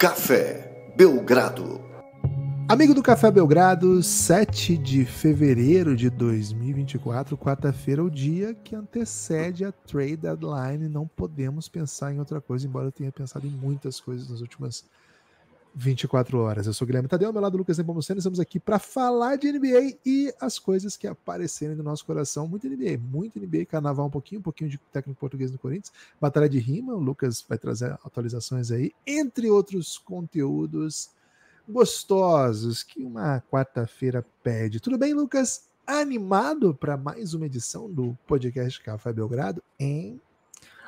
Café Belgrado. Amigo do Café Belgrado, 7 de fevereiro de 2024, quarta-feira, o dia que antecede a trade deadline. Não podemos pensar em outra coisa, embora eu tenha pensado em muitas coisas nas últimas 24 horas. Eu sou Guilherme Tadeu, meu lado Lucas Nepomuceno, estamos aqui para falar de NBA e as coisas que aparecerem no nosso coração. Muito NBA, muito NBA, carnaval um pouquinho, um pouquinho de técnico português no Corinthians, batalha de rima, o Lucas vai trazer atualizações aí, entre outros conteúdos gostosos que uma quarta-feira pede. Tudo bem, Lucas? Animado para mais uma edição do podcast Café Belgrado? em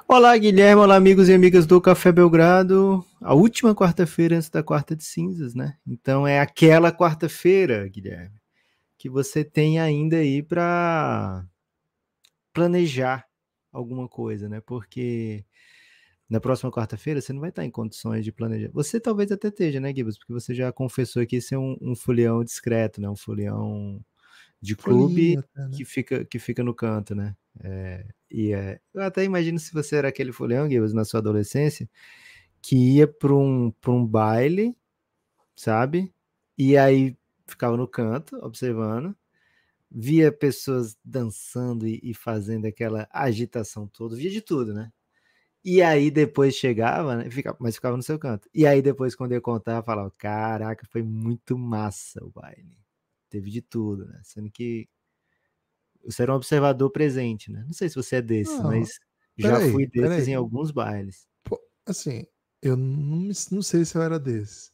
Olá, Guilherme, olá, amigos e amigas do Café Belgrado. A última quarta-feira antes da quarta de cinzas, né? Então é aquela quarta-feira, Guilherme, que você tem ainda aí para planejar alguma coisa, né? Porque na próxima quarta-feira você não vai estar em condições de planejar. Você talvez até esteja, né, Guilherme? Porque você já confessou aqui ser é um, um folião discreto, né? Um folião de clube Folia, né? que, fica, que fica no canto, né? É, e é, eu até imagino se você era aquele folhão, Gibbs, na sua adolescência, que ia para um, um baile, sabe? E aí ficava no canto, observando, via pessoas dançando e, e fazendo aquela agitação toda, via de tudo, né? E aí depois chegava, né? mas ficava no seu canto. E aí depois, quando eu contava, falava: Caraca, foi muito massa o baile. Teve de tudo, né? Sendo que você era um observador presente, né? Não sei se você é desse, não, mas já aí, fui desses em alguns bailes. Pô, assim, eu não, não sei se eu era desse.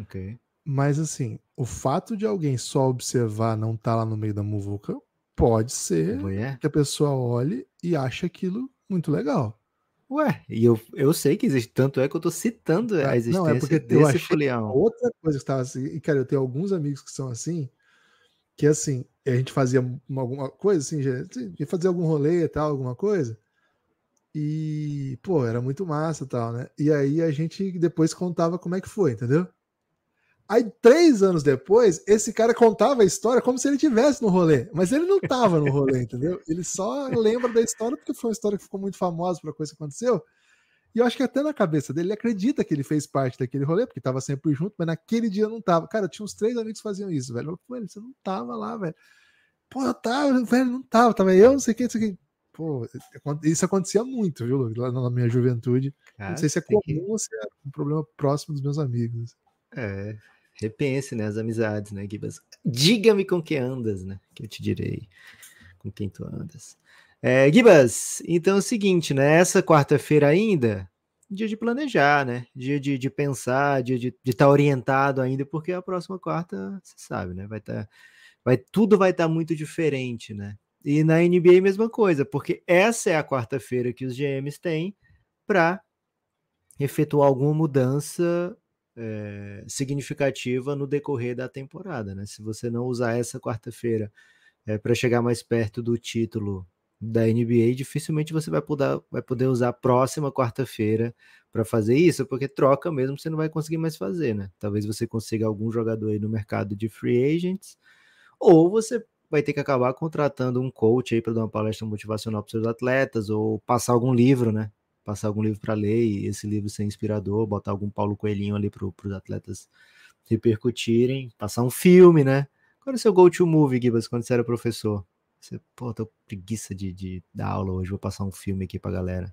Ok. Mas assim, o fato de alguém só observar não estar tá lá no meio da muvuca pode ser que a pessoa olhe e ache aquilo muito legal. Ué, e eu, eu sei que existe, tanto é que eu tô citando ah, a existência não, é porque desse folião. Outra coisa que estava assim, e cara, eu tenho alguns amigos que são assim, que assim, a gente fazia alguma coisa, assim, assim, ia fazer algum rolê e tal, alguma coisa. E, pô, era muito massa e tal, né? E aí a gente depois contava como é que foi, entendeu? Aí, três anos depois, esse cara contava a história como se ele tivesse no rolê. Mas ele não tava no rolê, entendeu? Ele só lembra da história porque foi uma história que ficou muito famosa pra coisa que aconteceu. E eu acho que até na cabeça dele, ele acredita que ele fez parte daquele rolê, porque tava sempre junto, mas naquele dia não tava. Cara, tinha uns três amigos que faziam isso, velho. você não tava lá, velho. Pô, eu tava, velho, não tava, tava eu, não sei o que, não sei o que. Pô, isso acontecia muito, viu, lá na minha juventude. Cara, não sei se é comum que... ou se é um problema próximo dos meus amigos. É, repense, né, as amizades, né, Gibas? Diga-me com que andas, né, que eu te direi com quem tu andas. É, Gibas, então é o seguinte, né? Essa quarta-feira ainda, dia de planejar, né? Dia de, de pensar, dia de estar tá orientado ainda, porque a próxima quarta, você sabe, né? Vai estar. Tá, vai, tudo vai estar tá muito diferente, né? E na NBA, mesma coisa, porque essa é a quarta-feira que os GMs têm para efetuar alguma mudança é, significativa no decorrer da temporada, né? Se você não usar essa quarta-feira é, para chegar mais perto do título da NBA, dificilmente você vai poder, vai poder usar a próxima quarta-feira para fazer isso, porque troca mesmo você não vai conseguir mais fazer, né? Talvez você consiga algum jogador aí no mercado de free agents, ou você vai ter que acabar contratando um coach aí para dar uma palestra motivacional para seus atletas, ou passar algum livro, né? Passar algum livro para ler e esse livro ser inspirador, botar algum Paulo Coelhinho ali para os atletas repercutirem, passar um filme, né? Qual era o seu go-to movie, Gibas, quando você era professor? Você, pô, tô preguiça de, de dar aula hoje, vou passar um filme aqui pra galera.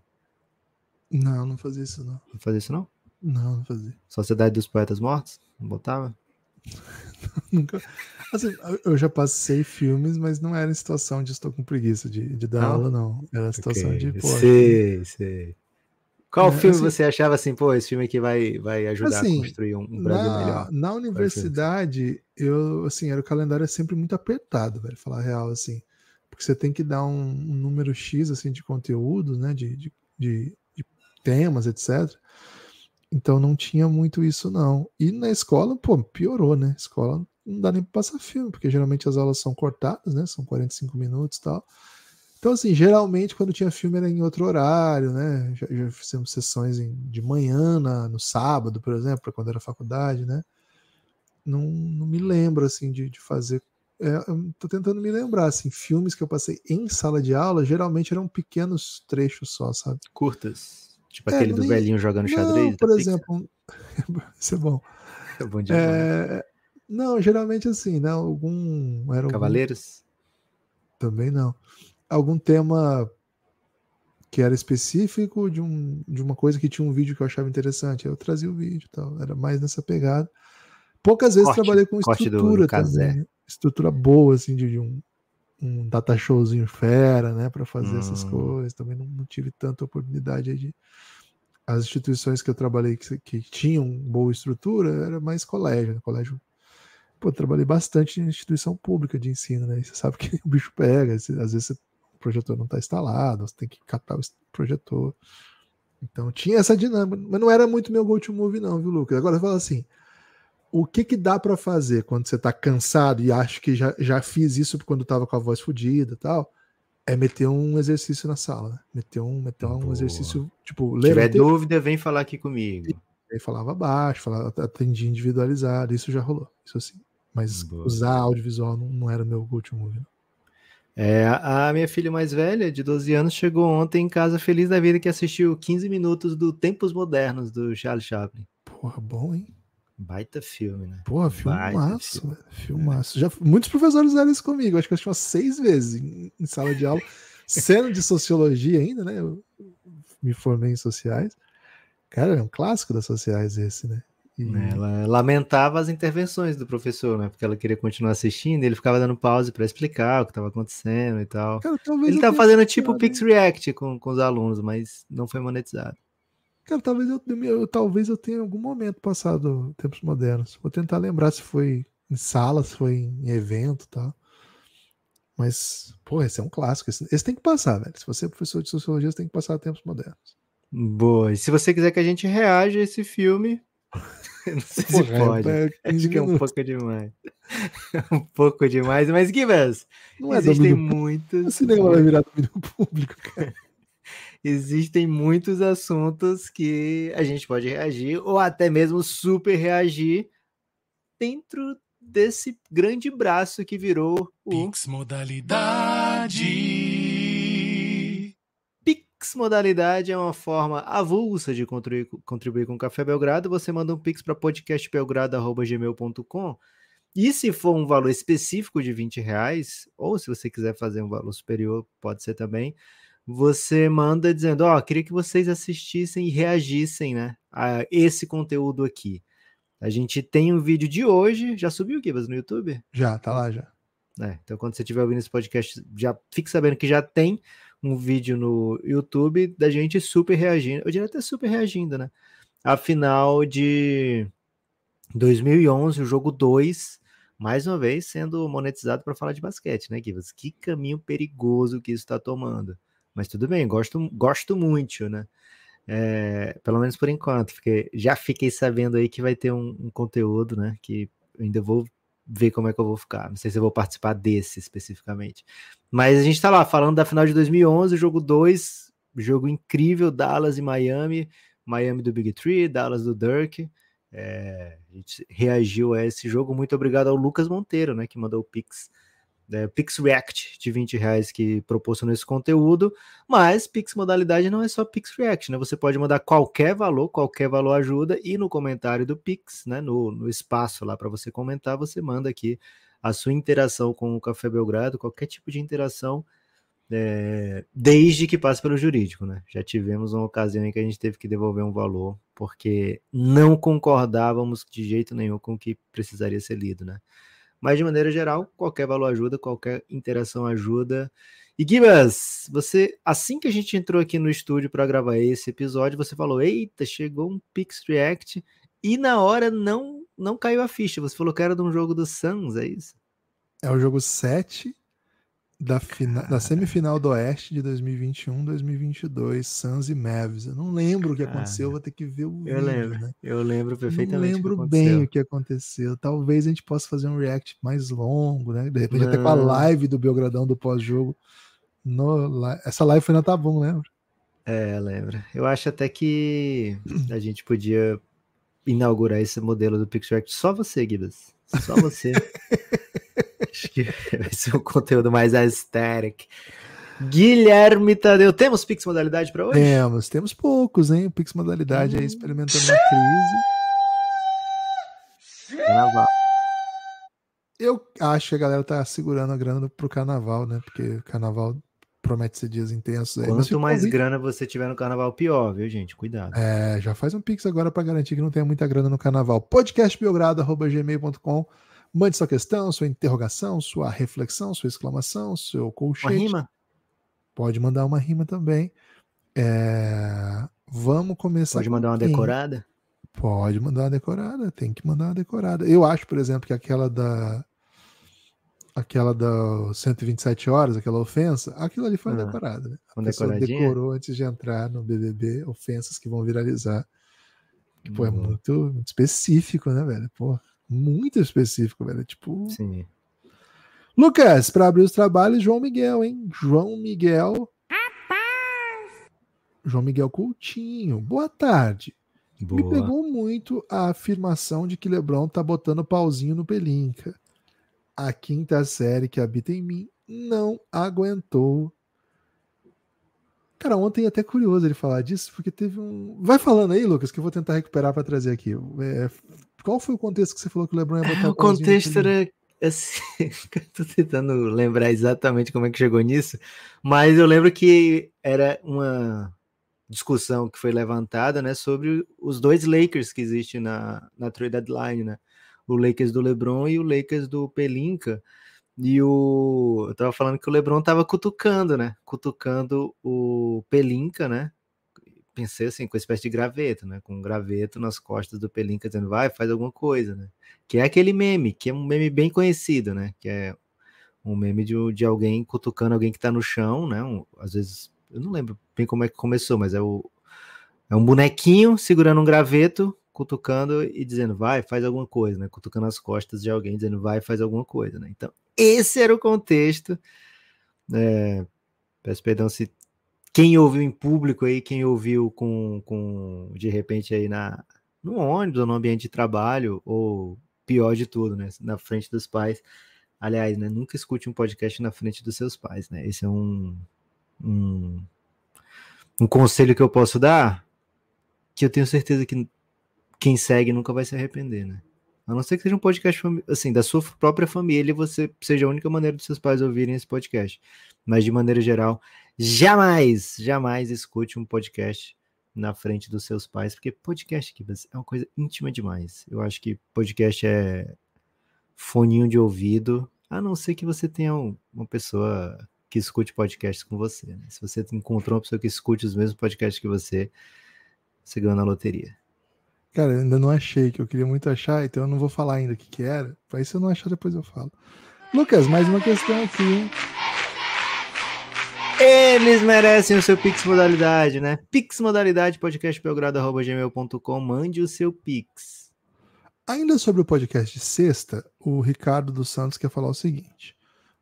Não, não fazia isso não. Não fazia isso não? Não, não fazia. Sociedade dos Poetas Mortos? Não botava? Nunca. Assim, eu já passei filmes, mas não era em situação de estou com preguiça de, de dar aula, não. Era situação okay. de. Pô, sei, assim, sei. Qual é, filme assim, você achava assim, pô, esse filme aqui vai, vai ajudar assim, a construir um, um Brasil na, melhor? Na é universidade, eu, assim, era o calendário é sempre muito apertado, velho, falar real, assim porque você tem que dar um, um número X assim, de conteúdo, né? De, de, de, de temas, etc. Então não tinha muito isso, não. E na escola, pô, piorou, né? Escola não dá nem para passar filme, porque geralmente as aulas são cortadas, né? São 45 minutos e tal. Então, assim, geralmente quando tinha filme era em outro horário, né? Já, já fizemos sessões em, de manhã, na, no sábado, por exemplo, quando era faculdade, né? Não, não me lembro, assim, de, de fazer é, estou tentando me lembrar, assim, filmes que eu passei em sala de aula, geralmente eram pequenos trechos só, sabe? Curtas. Tipo é, aquele do nem... velhinho jogando xadrez. Não, por exemplo, isso é bom. É bom É... Não, geralmente assim, né? Algum. Era Cavaleiros? Algum... Também não. Algum tema que era específico de, um, de uma coisa que tinha um vídeo que eu achava interessante. Eu trazia o vídeo e tal. Era mais nessa pegada. Poucas vezes corte, trabalhei com estrutura do, do também. Né? estrutura boa, assim, de, um, um data showzinho fera, né, para fazer essas uhum. coisas. Também não, não tive tanta oportunidade de as instituições que eu trabalhei que, que tinham boa estrutura era mais colégio, né? colégio. Pô, trabalhei bastante em instituição pública de ensino, né? E você sabe que o bicho pega, você, às vezes o projetor não está instalado, você tem que catar o projetor. Então tinha essa dinâmica, mas não era muito meu go-to move não, viu, Lucas? Agora fala assim, o que que dá para fazer quando você tá cansado e acho que já, já fiz isso quando tava com a voz fodida e tal? É meter um exercício na sala, né? Meter um, meter um exercício, tipo, ler. Se tiver dúvida, vem falar aqui comigo. aí falava baixo, falava, atendia individualizado, isso já rolou, isso assim. Mas Boa. usar audiovisual não, não era o meu último movimento É, a minha filha mais velha, de 12 anos, chegou ontem em casa feliz da vida que assistiu 15 minutos do Tempos Modernos do Charles Chaplin. Porra, bom, hein? Baita filme, né? Porra, filmaço, filme. É. filmaço. Já, muitos professores fizeram isso comigo, acho que eu tinha seis vezes em, em sala de aula, sendo de sociologia ainda, né? Eu me formei em sociais. Cara, é um clássico das sociais esse, né? E... É, ela lamentava as intervenções do professor, né? Porque ela queria continuar assistindo, ele ficava dando pause para explicar o que estava acontecendo e tal. Cara, ele estava fazendo tipo Pix React com, com os alunos, mas não foi monetizado. Cara, talvez eu, eu, talvez eu tenha em algum momento passado tempos modernos. Vou tentar lembrar se foi em sala, se foi em evento, tá? Mas, pô, esse é um clássico. Esse, esse, tem que passar, velho. Se você é professor de sociologia, você tem que passar tempos modernos. Boa. E se você quiser que a gente reaja a esse filme, não sei se Porra, pode. É, é Acho que é um pouco demais. É um pouco demais, mas Gibas, não é existem muitos. O cinema vai virar domínio público, cara existem muitos assuntos que a gente pode reagir ou até mesmo super reagir dentro desse grande braço que virou o Pix modalidade. Pix modalidade é uma forma avulsa de contribuir, contribuir com o Café Belgrado. Você manda um pix para podcastbelgrado@gmail.com. E se for um valor específico de 20 reais, ou se você quiser fazer um valor superior, pode ser também você manda dizendo, ó, oh, queria que vocês assistissem e reagissem, né, a esse conteúdo aqui. A gente tem um vídeo de hoje, já subiu, Gibas, no YouTube? Já, tá lá já. É, então quando você estiver ouvindo esse podcast, já fique sabendo que já tem um vídeo no YouTube da gente super reagindo, eu diria até super reagindo, né, a final de 2011, o jogo 2, mais uma vez sendo monetizado para falar de basquete, né, Givas? Que caminho perigoso que isso está tomando. Mas tudo bem, gosto, gosto muito, né? É, pelo menos por enquanto, porque já fiquei sabendo aí que vai ter um, um, conteúdo, né? Que ainda vou ver como é que eu vou ficar. Não sei se eu vou participar desse especificamente. Mas a gente tá lá falando da final de 2011, jogo 2, jogo incrível, Dallas e Miami, Miami do Big Tree, Dallas do Dirk. É, a gente reagiu a esse jogo. Muito obrigado ao Lucas Monteiro, né? Que mandou o Pix é, Pix React de 20 reais que proporcionou esse conteúdo, mas Pix modalidade não é só Pix React, né? Você pode mandar qualquer valor, qualquer valor ajuda, e no comentário do Pix, né? No, no espaço lá para você comentar, você manda aqui a sua interação com o Café Belgrado, qualquer tipo de interação, é, desde que passe pelo jurídico, né? Já tivemos uma ocasião em que a gente teve que devolver um valor, porque não concordávamos de jeito nenhum com o que precisaria ser lido, né? Mas, de maneira geral, qualquer valor ajuda, qualquer interação ajuda. E Gibas, você, assim que a gente entrou aqui no estúdio para gravar esse episódio, você falou: Eita, chegou um Pix React. E na hora não não caiu a ficha. Você falou que era de um jogo do Suns, é isso? É o jogo 7 da, da semifinal do Oeste de 2021, 2022, Suns e Mavs. Eu não lembro o que aconteceu, ah, vou ter que ver o Eu lembro, né? eu lembro perfeitamente. Não lembro bem o que aconteceu. Talvez a gente possa fazer um react mais longo, né? De repente não. até com a live do Belgradão do pós-jogo. No, essa live foi na Tabum, lembra? É, lembra. Eu acho até que a gente podia inaugurar esse modelo do Picture só você, Gibas. Só você. Acho que vai ser um conteúdo mais aesthetic. Guilherme Tadeu, temos Pix Modalidade para hoje? Temos, temos poucos, hein? O Pix Modalidade hum. aí experimentando uma crise. Carnaval. Eu acho que a galera tá segurando a grana pro carnaval, né? Porque o carnaval promete ser dias intensos. Aí. Quanto mais grana você tiver no carnaval, pior, viu, gente? Cuidado. É, já faz um Pix agora para garantir que não tenha muita grana no carnaval. Podcastbiogrado.gmail.com Mande sua questão, sua interrogação, sua reflexão, sua exclamação, seu colchete. Uma rima? Pode mandar uma rima também. É... Vamos começar. Pode mandar uma decorada? Pode mandar uma decorada, tem que mandar uma decorada. Eu acho, por exemplo, que aquela da aquela da 127 horas, aquela ofensa, aquilo ali foi uma ah, decorada. Né? A pessoa decorou antes de entrar no BBB ofensas que vão viralizar. Que, pô, é muito, uhum. muito específico, né, velho? Porra muito específico, velho. É tipo. Sim. Lucas, para abrir os trabalhos, João Miguel, hein? João Miguel. Rapaz! João Miguel Coutinho. Boa tarde. Boa. Me pegou muito a afirmação de que Lebron tá botando pauzinho no Pelinca. A quinta série que habita em mim não aguentou. Cara, ontem é até curioso ele falar disso, porque teve um. Vai falando aí, Lucas, que eu vou tentar recuperar para trazer aqui. É, qual foi o contexto que você falou que o LeBron ia botar o O contexto era assim, tô tentando lembrar exatamente como é que chegou nisso, mas eu lembro que era uma discussão que foi levantada, né, sobre os dois Lakers que existem na, na trade deadline, né, o Lakers do LeBron e o Lakers do Pelinka, e o, eu tava falando que o LeBron tava cutucando, né, cutucando o Pelinka, né, pensei assim, com uma espécie de graveto, né? Com um graveto nas costas do Pelinca dizendo, vai, faz alguma coisa, né? Que é aquele meme, que é um meme bem conhecido, né? Que é um meme de, de alguém cutucando alguém que tá no chão, né? Um, às vezes, eu não lembro bem como é que começou, mas é, o, é um bonequinho segurando um graveto, cutucando e dizendo, vai, faz alguma coisa, né? Cutucando as costas de alguém, dizendo, vai, faz alguma coisa, né? Então, esse era o contexto. Né? peço perdão se quem ouviu em público aí, quem ouviu com, com de repente aí na no ônibus ou no ambiente de trabalho, ou pior de tudo, né, na frente dos pais. Aliás, né, nunca escute um podcast na frente dos seus pais, né? Esse é um, um, um conselho que eu posso dar, que eu tenho certeza que quem segue nunca vai se arrepender, né? A não ser que seja um podcast assim, da sua própria família, você seja a única maneira dos seus pais ouvirem esse podcast. Mas de maneira geral, jamais, jamais escute um podcast na frente dos seus pais, porque podcast, Kibas, é uma coisa íntima demais. Eu acho que podcast é foninho de ouvido, a não ser que você tenha uma pessoa que escute podcasts com você. Né? Se você encontrou uma pessoa que escute os mesmos podcasts que você, você ganhou na loteria. Cara, eu ainda não achei, que eu queria muito achar, então eu não vou falar ainda o que, que era. Aí isso eu não achar, depois eu falo. Lucas, mais uma questão aqui, hein? Eles merecem o seu Pix Modalidade, né? Pix Modalidade, podcastbelgrado.gmail.com. Mande o seu Pix. Ainda sobre o podcast de sexta, o Ricardo dos Santos quer falar o seguinte.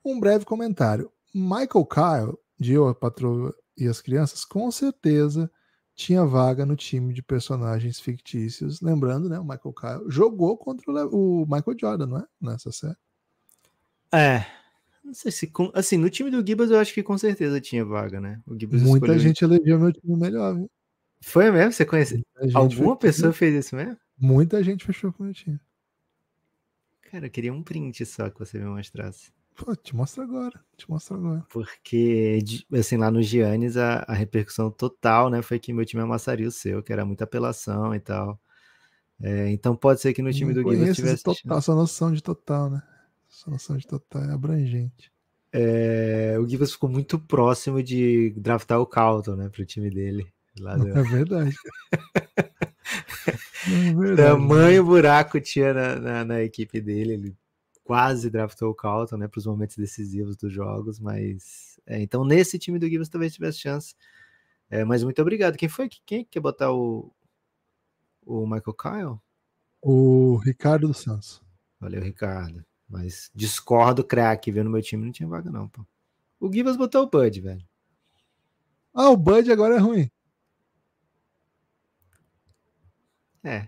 Um breve comentário. Michael Kyle, de Eu, a Patroa e as Crianças, com certeza tinha vaga no time de personagens fictícios. Lembrando, né? O Michael Kyle jogou contra o Michael Jordan, não é? Nessa série. É, não sei se. Assim, no time do Gibas eu acho que com certeza tinha vaga, né? O Muita escolheu... gente elegeu meu time melhor, viu? Foi mesmo? Você conhece? Alguma pessoa fez isso mesmo? Muita gente fechou com o meu time. Cara, eu queria um print só que você me mostrasse. Pô, te mostro agora, te mostro agora. Porque, assim, lá no Giannis a, a repercussão total, né, foi que meu time amassaria o seu, que era muita apelação e tal. É, então pode ser que no time Não do Guilherme tivesse... Total, essa noção de total, né? Essa noção de total é abrangente. É, o Givas ficou muito próximo de draftar o Carlton, né, pro time dele. Lá do... É verdade. é Tamanho né? buraco tinha na, na, na, equipe dele. Ele quase draftou o Carlton, né, pros momentos decisivos dos jogos, mas... É, então, nesse time do Givas talvez tivesse chance. É, mas muito obrigado. Quem foi? Quem é quer botar o, o Michael Kyle? O Ricardo dos Santos. Valeu, Ricardo. Mas discordo craque, viu? No meu time não tinha vaga, não, pô. O Givas botou o Bud, velho. Ah, o Bud agora é ruim. É.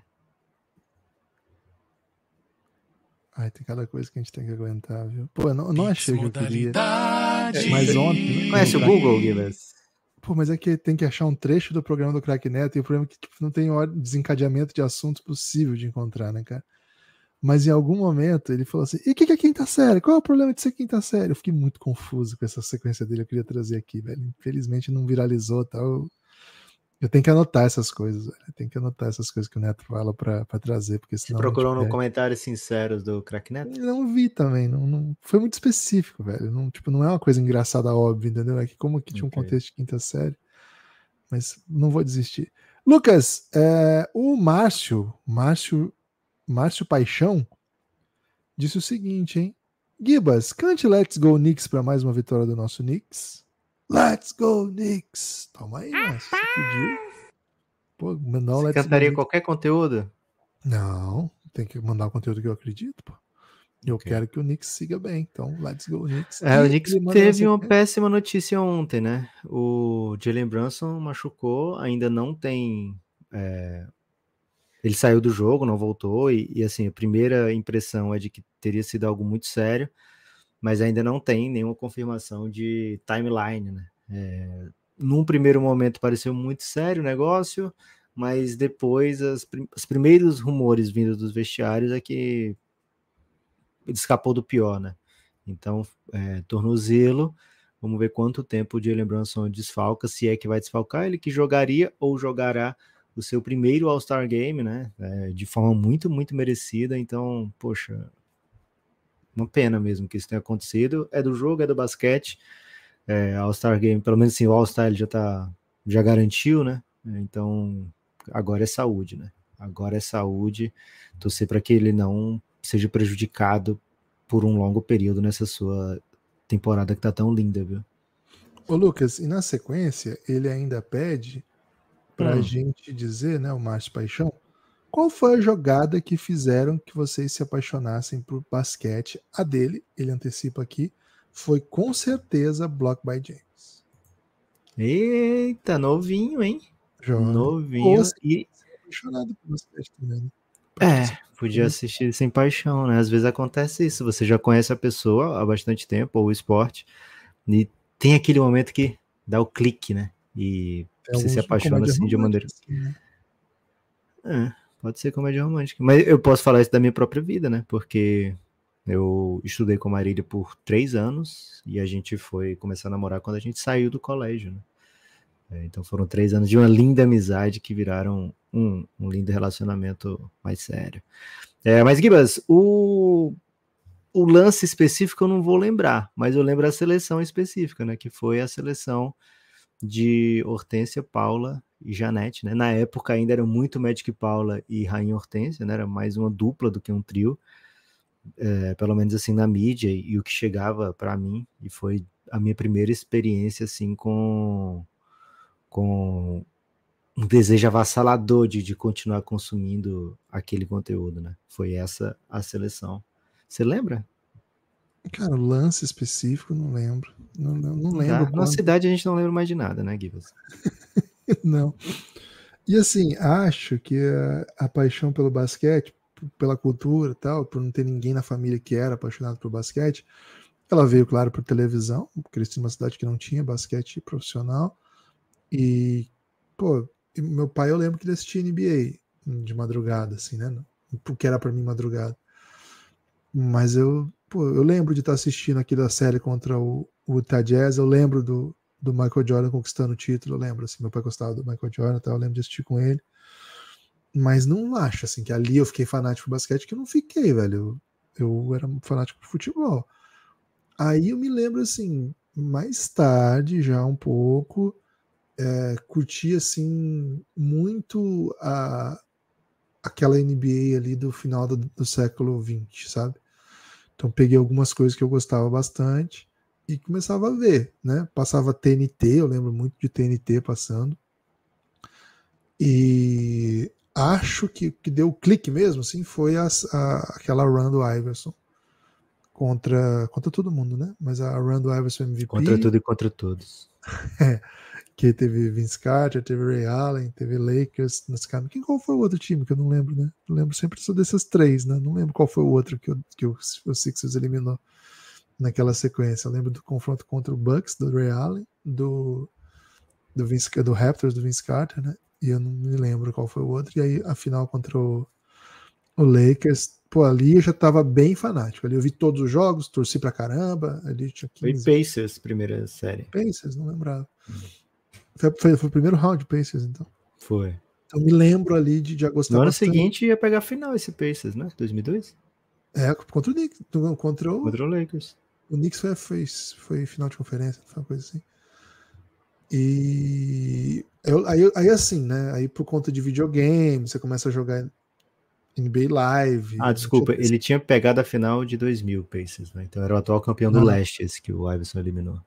Ai, tem cada coisa que a gente tem que aguentar, viu? Pô, eu não, não achei que eu queria. É, mas ontem. Né? Conhece o Google, Givas? Pô, mas é que tem que achar um trecho do programa do Crack Neto e o problema é que tipo, não tem desencadeamento de assunto possível de encontrar, né, cara? Mas em algum momento ele falou assim: e o que, que é quinta série? Qual é o problema de ser quinta série? Eu fiquei muito confuso com essa sequência dele, eu queria trazer aqui, velho. Infelizmente não viralizou tal. Tá? Eu, tenho que anotar essas coisas, velho. Eu tenho que anotar essas coisas que o Neto fala para trazer, porque senão. Você procurou no comentários sinceros do Crack Neto? Não vi também, não, não, foi muito específico, velho. Não, tipo, não é uma coisa engraçada, óbvia, entendeu? É que como aqui tinha okay. um contexto de quinta série, mas não vou desistir. Lucas, é, o Márcio, Márcio Márcio Paixão disse o seguinte, hein? Gibas, cante Let's Go Knicks para mais uma vitória do nosso Knicks. Let's Go Knicks! Toma aí, Márcio. Você pediu. Pô, mandar um Você Let's cantaria go, qualquer conteúdo? Não, tem que mandar o conteúdo que eu acredito, pô. Eu okay. quero que o Knicks siga bem, então let's go, Knicks. É, o Knicks teve uma péssima notícia ontem, né? O Jalen Brunson machucou, ainda não tem é, ele saiu do jogo, não voltou, e, e, assim, a primeira impressão é de que teria sido algo muito sério, mas ainda não tem nenhuma confirmação de timeline, né? É, num primeiro momento pareceu muito sério o negócio, mas depois as os primeiros rumores vindos dos vestiários é que ele escapou do pior, né? Então, é, tornozelo, vamos ver quanto tempo o Jalen Brunson desfalca, se é que vai desfalcar, ele que jogaria ou jogará o seu primeiro All-Star Game, né? É, de forma muito, muito merecida. Então, poxa, uma pena mesmo que isso tenha acontecido. É do jogo, é do basquete. É, All-Star Game, pelo menos assim, o All-Star já tá, já garantiu, né? É, então, agora é saúde, né? Agora é saúde. Torcer para que ele não seja prejudicado por um longo período nessa sua temporada que tá tão linda, viu? Ô Lucas, e na sequência ele ainda pede para a hum. gente dizer, né, o Márcio Paixão, qual foi a jogada que fizeram que vocês se apaixonassem por basquete? A dele, ele antecipa aqui, foi com certeza Block by James. Eita, novinho, hein? Jovem. Novinho. E... É apaixonado por basquete também, né? É, podia assistir sem paixão, né? Às vezes acontece isso. Você já conhece a pessoa há bastante tempo, ou o esporte, e tem aquele momento que dá o clique, né? e é você se tipo apaixona assim de maneira. Assim, né? É, pode ser comédia romântica. Mas eu posso falar isso da minha própria vida, né? Porque eu estudei com a Marília por três anos e a gente foi começar a namorar quando a gente saiu do colégio, né? É, então foram três anos de uma linda amizade que viraram um, um lindo relacionamento mais sério. É, mas, Gibas, o, o lance específico eu não vou lembrar, mas eu lembro a seleção específica, né? Que foi a seleção de Hortência, Paula e Janete, né? Na época ainda era muito Magic Paula e Rainha Hortência, né? Era mais uma dupla do que um trio, é, pelo menos assim na mídia e, e o que chegava para mim e foi a minha primeira experiência assim com com um desejo avassalador de, de continuar consumindo aquele conteúdo, né? Foi essa a seleção. Você lembra Cara, lance específico, não lembro. Não, não, não tá. lembro. Na cidade a gente não lembra mais de nada, né, Gibas? não. E assim, acho que a, a, paixão pelo basquete, pela cultura e tal, por não ter ninguém na família que era apaixonado por basquete, ela veio, claro, por televisão. Cresci numa cidade que não tinha basquete profissional. E, pô, meu pai eu lembro que ele assistia NBA de madrugada, assim, né? Porque era para mim madrugada. Mas eu pô, eu lembro de estar assistindo aquela série contra o, o Utah Jazz, eu lembro do, do Michael Jordan conquistando o título, eu lembro, assim, meu pai gostava do Michael Jordan, tá, eu lembro de assistir com ele, mas não acho, assim, que ali eu fiquei fanático de basquete, que eu não fiquei, velho, eu, eu era fanático de futebol. Aí eu me lembro, assim, mais tarde já um pouco, é, curti, assim, muito a, aquela NBA ali do final do, do século XX, sabe? Então peguei algumas coisas que eu gostava bastante e começava a ver, né? Passava TNT, eu lembro muito de TNT passando. E acho que que deu clique mesmo, assim, foi a, a, aquela run do Iverson contra contra todo mundo, né? Mas a run do Iverson MVP contra tudo e contra todos. é. que teve Vince Carter, teve Ray Allen, teve Lakers nesse caminho. Quem qual foi o outro time que eu não lembro, né? Eu lembro sempre só dessas três, né? Não lembro qual foi o outro que, eu, que o, o Sixers eliminou naquela sequência. Eu lembro do confronto contra o Bucks do Ray Allen, do do, Vince, do Raptors do Vince Carter, né? E eu não me lembro qual foi o outro. E aí a final contra o, o Lakers, pô, ali eu já tava bem fanático. Ali eu vi todos os jogos, torci pra caramba. Ali tinha 15... Foi Pacers, primeira série. Pacers, não lembrava. Uhum. Foi, foi, foi o primeiro round de Pacers, então. Foi. Então me lembro ali de, de agosto. No ano seguinte ia pegar a final esse Pacers, né? 2002? É, contra o Knicks. Contra o, contra o Lakers. O Knicks foi, foi, foi final de conferência, foi uma coisa assim. E eu, aí, aí assim, né? Aí por conta de videogame, você começa a jogar NBA Live. Ah, né? desculpa, tinha... ele tinha pegado a final de 2000, Pacers, né? Então era o atual campeão do leste esse que o Iverson eliminou.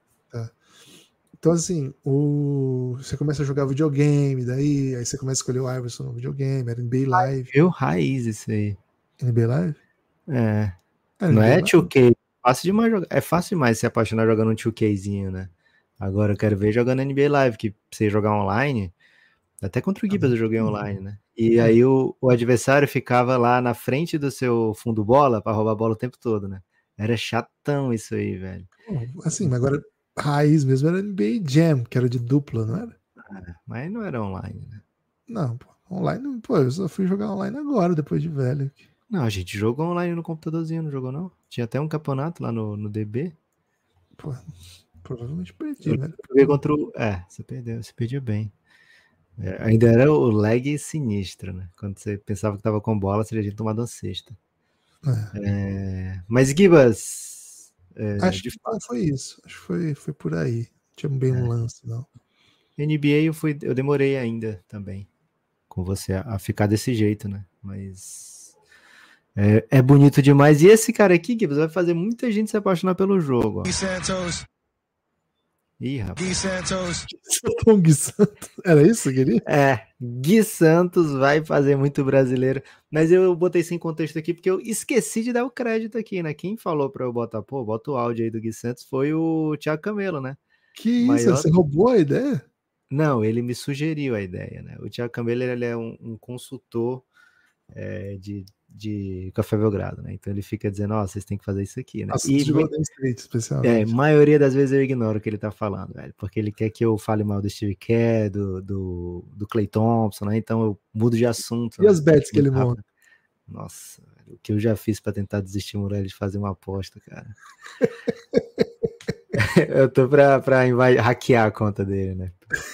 Então, assim, o... você começa a jogar videogame, daí aí você começa a escolher o Iverson no videogame, era NBA Live. Eu raiz isso aí. NBA Live? É. é Não é 2K. Fácil demais, é fácil demais se apaixonar jogando um 2Kzinho, né? Agora eu quero ver jogando NBA Live, que você jogar online. Até contra o tá Gibas eu joguei online, né? E é. aí o, o adversário ficava lá na frente do seu fundo bola para roubar a bola o tempo todo, né? Era chatão isso aí, velho. Assim, mas agora raiz mesmo era NBA Jam, que era de dupla, não era? Ah, mas não era online, né? Não, pô, online, pô, eu só fui jogar online agora, depois de velho. Não, a gente jogou online no computadorzinho, não jogou não? Tinha até um campeonato lá no, no DB. Pô, provavelmente perdi, eu, velho. Né? contra o... É, você perdeu, você perdeu bem. É, ainda era o lag sinistro, né? Quando você pensava que tava com bola, você já tinha tomado uma cesta. É. É... Mas, Gibas, é, acho de... que foi isso. Acho que foi, foi por aí. tinha bem é. um lance, não. NBA eu, fui, eu demorei ainda também com você a, a ficar desse jeito, né? Mas é, é, bonito demais. E esse cara aqui, que vai fazer muita gente se apaixonar pelo jogo. Ó. Santos. Ih, rapaz. Gui Santos. Era isso que É. Gui Santos vai fazer muito brasileiro. Mas eu botei sem contexto aqui porque eu esqueci de dar o crédito aqui, né? Quem falou para eu botar, pô, bota o áudio aí do Gui Santos foi o Thiago Camelo, né? Que Maior... isso, você roubou a ideia? Não, ele me sugeriu a ideia, né? O Thiago Camelo ele é um, um consultor é, de de Café Belgrado, né? Então ele fica dizendo, ó, oh, vocês têm que fazer isso aqui, né? Nossa, e Golden State, especial. É, maioria das vezes eu ignoro o que ele tá falando, velho, porque ele quer que eu fale mal do Steve Kerr, do, do, do Clay Thompson, né? Então eu mudo de assunto. E né? as bets que ele monta? Nossa, velho, o que eu já fiz para tentar desestimular ele de fazer uma aposta, cara. eu tô pra, pra hackear a conta dele, né?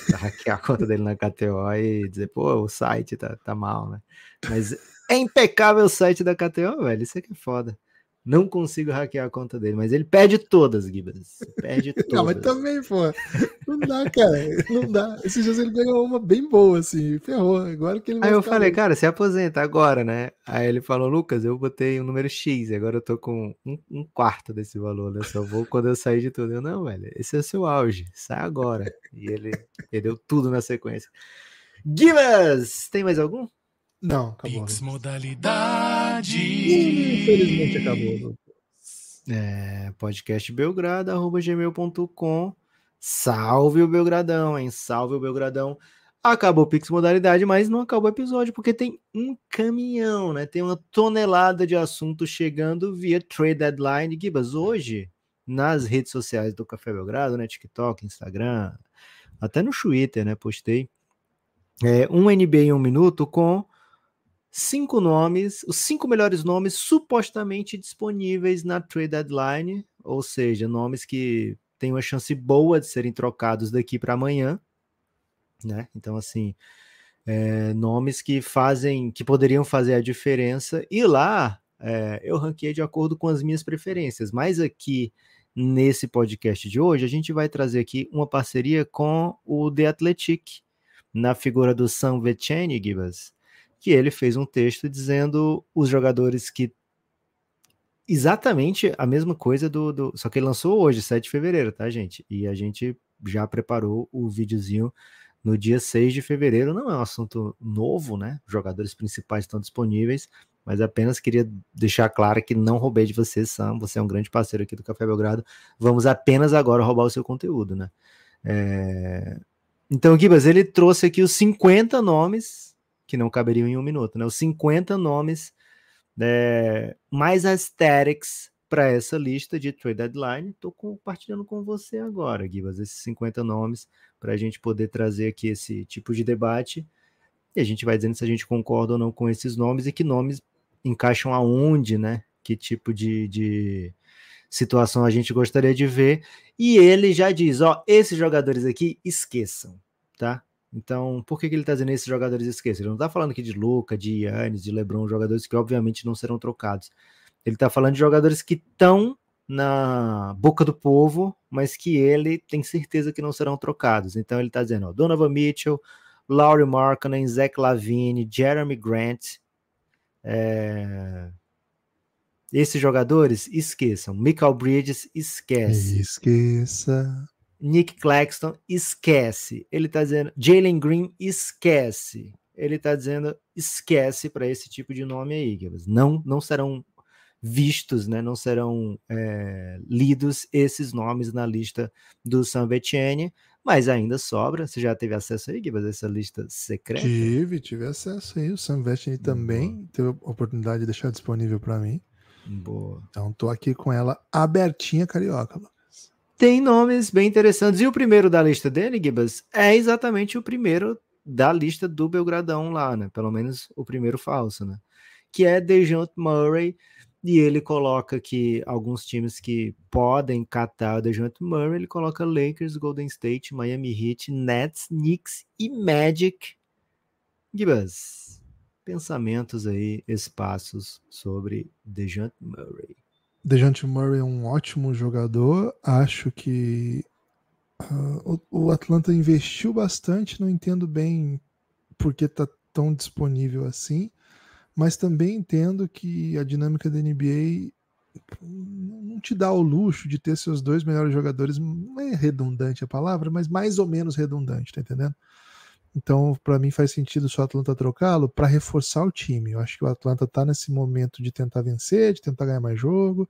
Pra hackear a conta dele na KTO e dizer, pô, o site tá, tá mal, né? Mas é impecável o site da KTO, velho. Isso aqui é foda. Não consigo hackear a conta dele, mas ele perde todas, Gibas. Perde todas. Não, mas também, pô. Não dá, cara. Não dá. Esses dias ele ganhou uma bem boa, assim. Ferrou. Agora que ele Aí eu falei, bem. cara, se aposenta agora, né? Aí ele falou, Lucas, eu botei um número X, agora eu tô com um, um quarto desse valor, né? Eu só vou quando eu sair de tudo. Eu, não, velho, esse é o seu auge. Sai agora. E ele perdeu tudo na sequência. Gibas! Tem mais algum? Não, acabou. Pix modalidade. Infelizmente acabou. É, gmail.com. Salve o Belgradão, hein? Salve o Belgradão. Acabou o Pix Modalidade, mas não acabou o episódio, porque tem um caminhão, né? Tem uma tonelada de assunto chegando via Trade Deadline. Gibas, hoje, nas redes sociais do Café Belgrado, né? TikTok, Instagram, até no Twitter, né? Postei é, um NB em um minuto com cinco nomes, os cinco melhores nomes supostamente disponíveis na trade deadline, ou seja, nomes que têm uma chance boa de serem trocados daqui para amanhã, né? Então, assim, é, nomes que fazem, que poderiam fazer a diferença. E lá é, eu ranqueei de acordo com as minhas preferências, mas aqui nesse podcast de hoje a gente vai trazer aqui uma parceria com o The Athletic na figura do Sam Veceni, Gibas que ele fez um texto dizendo os jogadores que exatamente a mesma coisa do, do, Só que ele lançou hoje, 7 de fevereiro, tá, gente? E a gente já preparou o videozinho no dia 6 de fevereiro. Não é um assunto novo, né? Os jogadores principais estão disponíveis, mas apenas queria deixar claro que não roubei de você, Sam. Você é um grande parceiro aqui do Café Belgrado. Vamos apenas agora roubar o seu conteúdo, né? É... Então, Gibas, ele trouxe aqui os 50 nomes que não caberiam em um minuto, né? Os 50 nomes é, mais aesthetics para essa lista de trade deadline. Estou compartilhando com você agora, Guivas, esses 50 nomes para a gente poder trazer aqui esse tipo de debate. E a gente vai dizendo se a gente concorda ou não com esses nomes e que nomes encaixam aonde, né? Que tipo de, de situação a gente gostaria de ver. E ele já diz: ó, esses jogadores aqui esqueçam, tá? Então, por que, que ele está dizendo esses jogadores esqueçam? Ele não está falando aqui de Luca, de Yannis, de Lebron, jogadores que obviamente não serão trocados. Ele está falando de jogadores que estão na boca do povo, mas que ele tem certeza que não serão trocados. Então ele está dizendo, ó, Donovan Mitchell, Laurie Markkanen, Zach Lavine, Jeremy Grant, é... esses jogadores, esqueçam. Michael Bridges, é, esquece. Esqueça. Nick Claxton esquece. Ele está dizendo Jalen Green esquece. Ele está dizendo esquece para esse tipo de nome aí, não não serão vistos, né? Não serão é, lidos esses nomes na lista do San Vetiene, mas ainda sobra. Você já teve acesso aí, Gibas, a essa lista secreta? Tive, tive acesso aí. O San Vetiene também teve a oportunidade de deixar disponível para mim. Boa. Então tô aqui com ela abertinha carioca tem nomes bem interessantes. E o primeiro da lista dele, Gibas, é exatamente o primeiro da lista do Belgradão lá, né? Pelo menos o primeiro falso, né? Que é Dejounte Murray. E ele coloca que alguns times que podem catar o Dejounte Murray, ele coloca Lakers, Golden State, Miami Heat, Nets, Knicks e Magic. Gibas, pensamentos aí, espaços sobre Dejounte Murray. Dejante Murray é um ótimo jogador. Acho que uh, o, o, Atlanta investiu bastante. Não entendo bem porque tá tão disponível assim, mas também entendo que a dinâmica da NBA não te dá o luxo de ter seus dois melhores jogadores. Não é redundante a palavra, mas mais ou menos redundante, tá entendendo? Então, para mim faz sentido só o Atlanta trocá-lo para reforçar o time. Eu acho que o Atlanta está nesse momento de tentar vencer, de tentar ganhar mais jogo,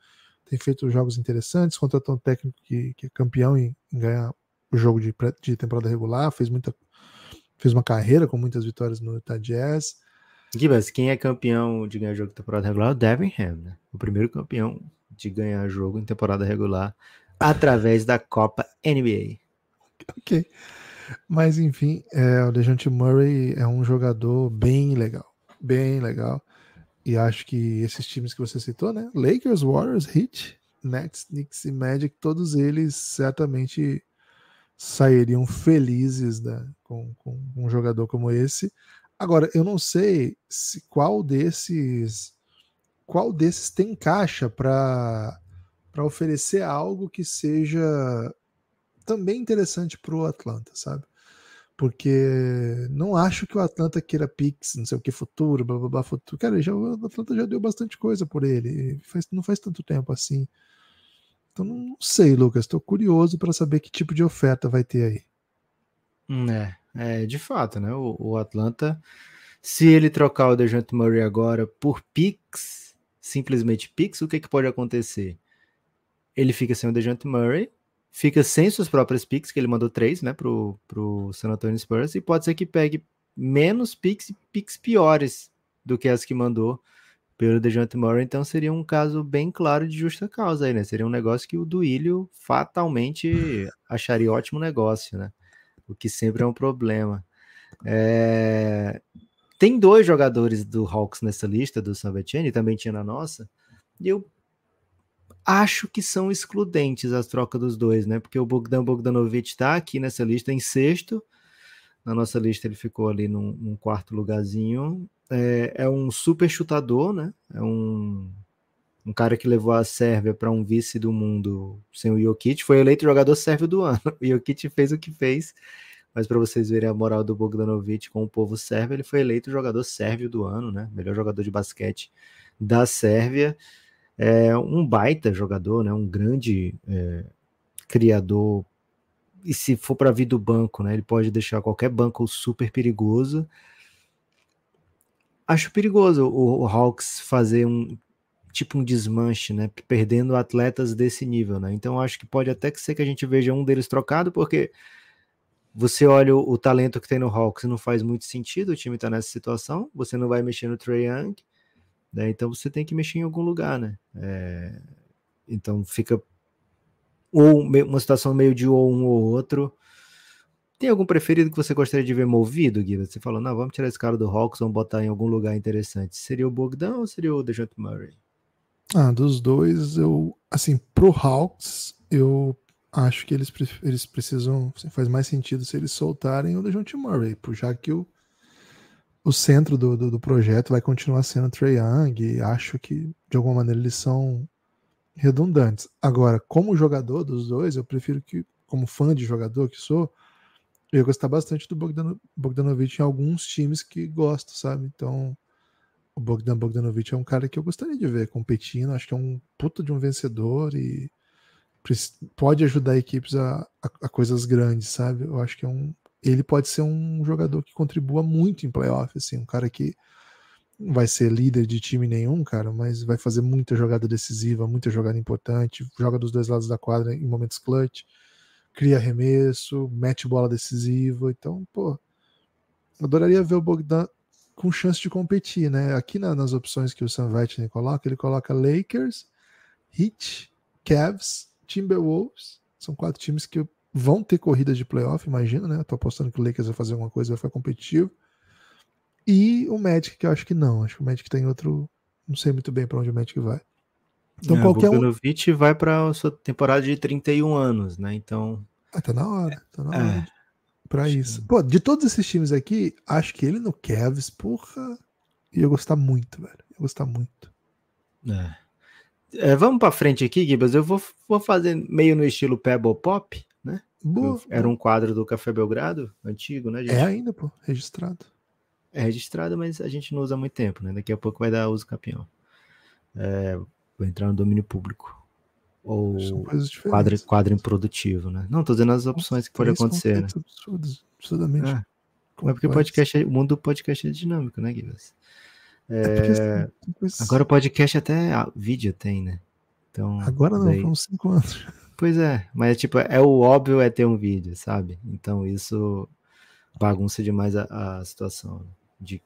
tem feito jogos interessantes, contratou um técnico que, que é campeão em, em ganhar o jogo de, pré, de, temporada regular, fez muita fez uma carreira com muitas vitórias no Utah Jazz. Gibas, quem é campeão de ganhar jogo em temporada regular é o Devin Ham, né? O primeiro campeão de ganhar jogo em temporada regular através da Copa NBA. Ok. Mas enfim, é, o Dejante Murray é um jogador bem legal, bem legal. E acho que esses times que você citou, né? Lakers, Warriors, Heat, Nets, Knicks e Magic, todos eles certamente sairiam felizes né, com, com um jogador como esse. Agora, eu não sei se qual desses qual desses tem caixa para para oferecer algo que seja também interessante para o Atlanta, sabe? Porque não acho que o Atlanta queira Pix, não sei o que, futuro, blá blá blá, futuro. Cara, já, o Atlanta já deu bastante coisa por ele, faz, não faz tanto tempo assim. Então não sei, Lucas, estou curioso para saber que tipo de oferta vai ter aí. Hum, é, é de fato, né? O, o Atlanta, se ele trocar o Dejante Murray agora por Pix, simplesmente Pix, o que, que pode acontecer? Ele fica sem o Dejante Murray, fica sem suas próprias picks, que ele mandou três, né, pro, pro San Antonio Spurs, e pode ser que pegue menos picks e picks piores do que as que mandou pelo DeJounte Murray, então seria um caso bem claro de justa causa aí, né, seria um negócio que o Duílio fatalmente acharia ótimo negócio, né, o que sempre é um problema. É... Tem dois jogadores do Hawks nessa lista, do San também tinha na nossa, e eu Acho que são excludentes as trocas dos dois, né? Porque o Bogdan Bogdanovic está aqui nessa lista em sexto. Na nossa lista ele ficou ali num, num quarto lugarzinho. É, é, um super chutador, né? É um, um cara que levou a Sérvia para um vice do mundo sem o Jokic. Foi eleito jogador sérvio do ano. O Jokic fez o que fez. Mas para vocês verem a moral do Bogdanovic com o povo sérvio, ele foi eleito jogador sérvio do ano, né? Melhor jogador de basquete da Sérvia é um baita jogador, né? Um grande é, criador. E se for para vir do banco, né? Ele pode deixar qualquer banco super perigoso. Acho perigoso o, o Hawks fazer um tipo um desmanche, né? Perdendo atletas desse nível, né? Então acho que pode até que ser que a gente veja um deles trocado, porque você olha o, o talento que tem no Hawks, não faz muito sentido. O time estar tá nessa situação. Você não vai mexer no Trey Young né? Então você tem que mexer em algum lugar, né? É, então fica ou uma situação meio de ou um ou outro. Tem algum preferido que você gostaria de ver movido, Gui? Você falou, não, vamos tirar esse cara do Hawks, vamos botar em algum lugar interessante. Seria o Bogdan ou seria o DeJounte Murray? Ah, dos dois, eu, assim, pro Hawks, eu acho que eles, eles precisam, assim, faz mais sentido se eles soltarem o DeJounte Murray, já que o o centro do, do, do, projeto vai continuar sendo Trey Young, e acho que de alguma maneira eles são redundantes. Agora, como jogador dos dois, eu prefiro que, como fã de jogador que sou, eu gostar bastante do Bogdan, Bogdanovic em alguns times que gosto, sabe? Então, o Bogdan Bogdanovic é um cara que eu gostaria de ver competindo, acho que é um puto de um vencedor e pode ajudar equipes a, a, a coisas grandes, sabe? Eu acho que é um, ele pode ser um jogador que contribua muito em playoff, assim, um cara que não vai ser líder de time nenhum, cara, mas vai fazer muita jogada decisiva, muita jogada importante, joga dos dois lados da quadra em momentos clutch, cria arremesso, mete bola decisiva, então, pô, adoraria ver o Bogdan com chance de competir, né? Aqui na, nas opções que o Sam Vettin coloca, ele coloca Lakers, Heat, Cavs, Timberwolves, são quatro times que eu Vão ter corridas de playoff, imagino, né? Tô apostando que o Lakers vai fazer alguma coisa, vai ficar competitivo. E o Magic, que eu acho que não. Acho que o Magic tem tá outro. Não sei muito bem para onde o Magic vai. Então, é, qualquer um. O vai para sua temporada de 31 anos, né? Então. Ah, tá na hora. Tá na é. hora. Pra isso. Que... Pô, de todos esses times aqui, acho que ele no Cavs, porra. Ia gostar muito, velho. Ia gostar muito. É. É, vamos para frente aqui, Gibas. Eu vou, vou fazer meio no estilo Pebble Pop né? Boa, Era um quadro do Café Belgrado, antigo, né? Gente? É ainda, pô, registrado. É registrado, mas a gente não usa muito tempo, né? Daqui a pouco vai dar uso campeão. É, vai entrar no domínio público. Ou quadro, quadro improdutivo, né? Não, tô dizendo as opções que podem acontecer, né? Absurdos, absurdamente. Ah, é porque podcast, é, o mundo do podcast é dinâmico, né, Guilherme? É, é agora o podcast até vídeo tem, né? Então, agora não, daí... foram cinco anos. Pois é, mas é tipo, é o óbvio é ter um vídeo, sabe? Então isso bagunça demais a, a situação de,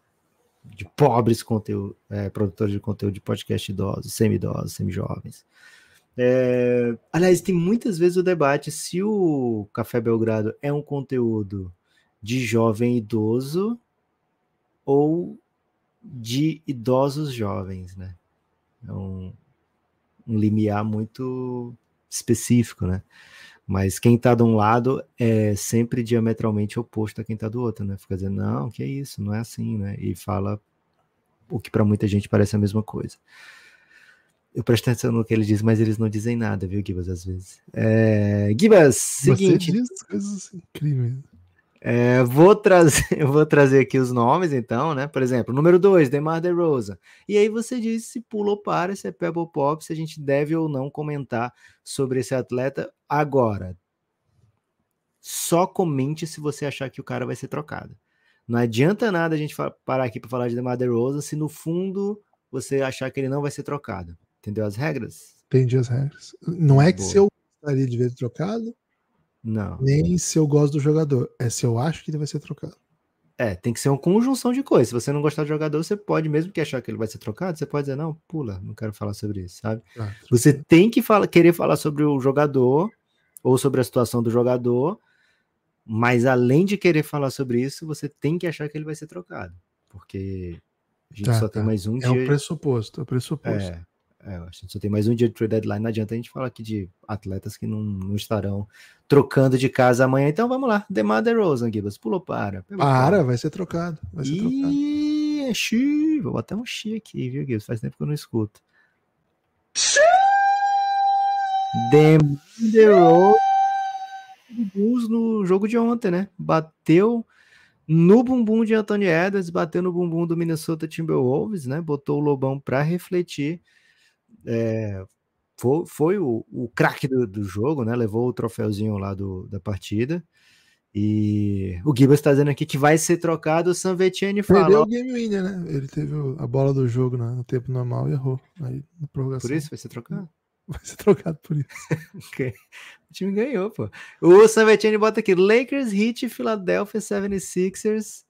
de pobres conteúdo, é, produtores de conteúdo de podcast idosos, semi-idosos, semi-jovens. É, aliás, tem muitas vezes o debate se o Café Belgrado é um conteúdo de jovem idoso ou de idosos jovens, né? É um, um limiar muito específico, né? Mas quem está de um lado é sempre diametralmente oposto a quem está do outro, né? Fica dizendo, não, que é isso, não é assim, né? E fala o que para muita gente parece a mesma coisa. Eu presto atenção no que ele diz, mas eles não dizem nada, viu, Gibas, às vezes. É... Gibas, seguinte. Você diz coisas incríveis. É, vou trazer, vou trazer aqui os nomes, então, né? Por exemplo, número 2, Demar DeRozan. E aí você diz se pulou para, se é Pebble Pop, se a gente deve ou não comentar sobre esse atleta agora. Só comente se você achar que o cara vai ser trocado. Não adianta nada a gente parar aqui para falar de Demar DeRozan se no fundo você achar que ele não vai ser trocado. Entendeu as regras? Entendi as regras. Não é que Boa. se eu gostaria de ver trocado, não. Nem se eu gosto do jogador. É se eu acho que ele vai ser trocado. É, tem que ser uma conjunção de coisas. Se você não gostar do jogador, você pode, mesmo que achar que ele vai ser trocado, você pode dizer, não, pula, não quero falar sobre isso, sabe? Ah, você tem que fala, querer falar sobre o jogador ou sobre a situação do jogador, mas além de querer falar sobre isso, você tem que achar que ele vai ser trocado. Porque a gente tá, só tá. tem mais um é dia. Um é um pressuposto, é um pressuposto. É, a gente só tem mais um dia de trade deadline, não adianta a gente falar aqui de atletas que não, não estarão trocando de casa amanhã. Então vamos lá, Demar DeRozan, Gibas, pulou para. Pulou para, para, vai ser trocado. Vai ser e... trocado. Xii, é vou botar um xi aqui, viu, Gibas? Faz tempo que eu não escuto. Xii! Demar DeRozan no jogo de ontem, né? Bateu no bumbum de Anthony Edwards, bateu no bumbum do Minnesota Timberwolves, né? Botou o Lobão para refletir é, eh, foi, foi, o, o craque do, do, jogo, né? Levou o troféuzinho lá do, da partida. E o Gibas está dizendo aqui que vai ser trocado. O Vettiene fala. Perdeu o game winner, né, né? Ele teve a bola do jogo né? no tempo normal e errou. Aí, na prorrogação. Por isso vai ser trocado? Vai ser trocado por isso. okay. O time ganhou, pô. O Vettiene bota aqui: Lakers, Heat, Philadelphia 76ers.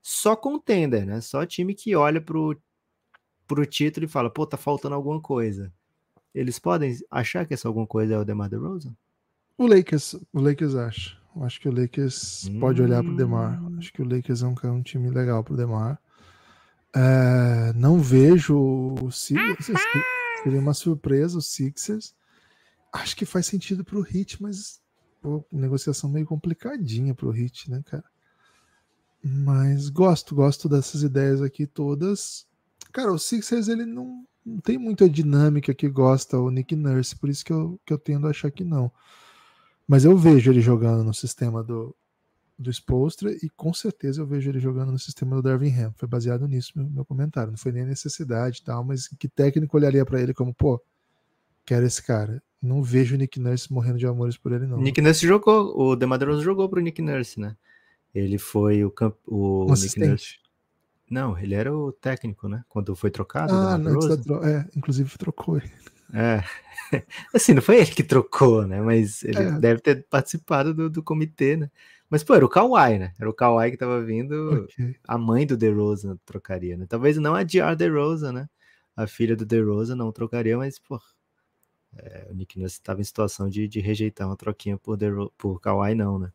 Só contender, né? Só time que olha pro pro título e fala, pô, tá faltando alguma coisa. Eles podem achar que essa alguma coisa é o DeMar DeRozan? O Lakers, o Lakers acha. Eu acho que o Lakers hum. pode olhar pro DeMar. Eu hum. acho que o Lakers é um, é um time legal pro DeMar. É, não vejo o Sixers. Seria uma surpresa o Sixers. Acho que faz sentido pro Hit, mas pô, negociação meio complicadinha pro Hit, né, cara? Mas gosto, gosto dessas ideias aqui todas. Cara, o Sixers ele não, não tem muita dinâmica que gosta o Nick Nurse, por isso que eu, que eu tendo a achar que não. Mas eu vejo ele jogando no sistema do, do Spolstra e com certeza eu vejo ele jogando no sistema do Darvin Ham. Foi baseado nisso meu, meu comentário. Não foi nem necessidade e tal, mas que técnico olharia para ele como, pô, quero esse cara. Não vejo o Nick Nurse morrendo de amores por ele, não. Nick Nurse jogou, o Demadroso jogou pro Nick Nurse, né? Ele foi o, camp... o Nick Nurse. Não, ele era o técnico, né? Quando foi trocado. Ah, não, antes da tro... é, inclusive trocou ele. É. Assim, não foi ele que trocou, né? Mas ele é. deve ter participado do, do, comitê, né? Mas, pô, era o Kawhi, né? Era o Kawhi que tava vindo. Okay. A mãe do Rosa trocaria, né? Talvez não a J.R. Rosa, né? A filha do Rosa não trocaria, mas, pô... É, o Nick Nuss estava em situação de, de, rejeitar uma troquinha por, por Kawhi, não, né?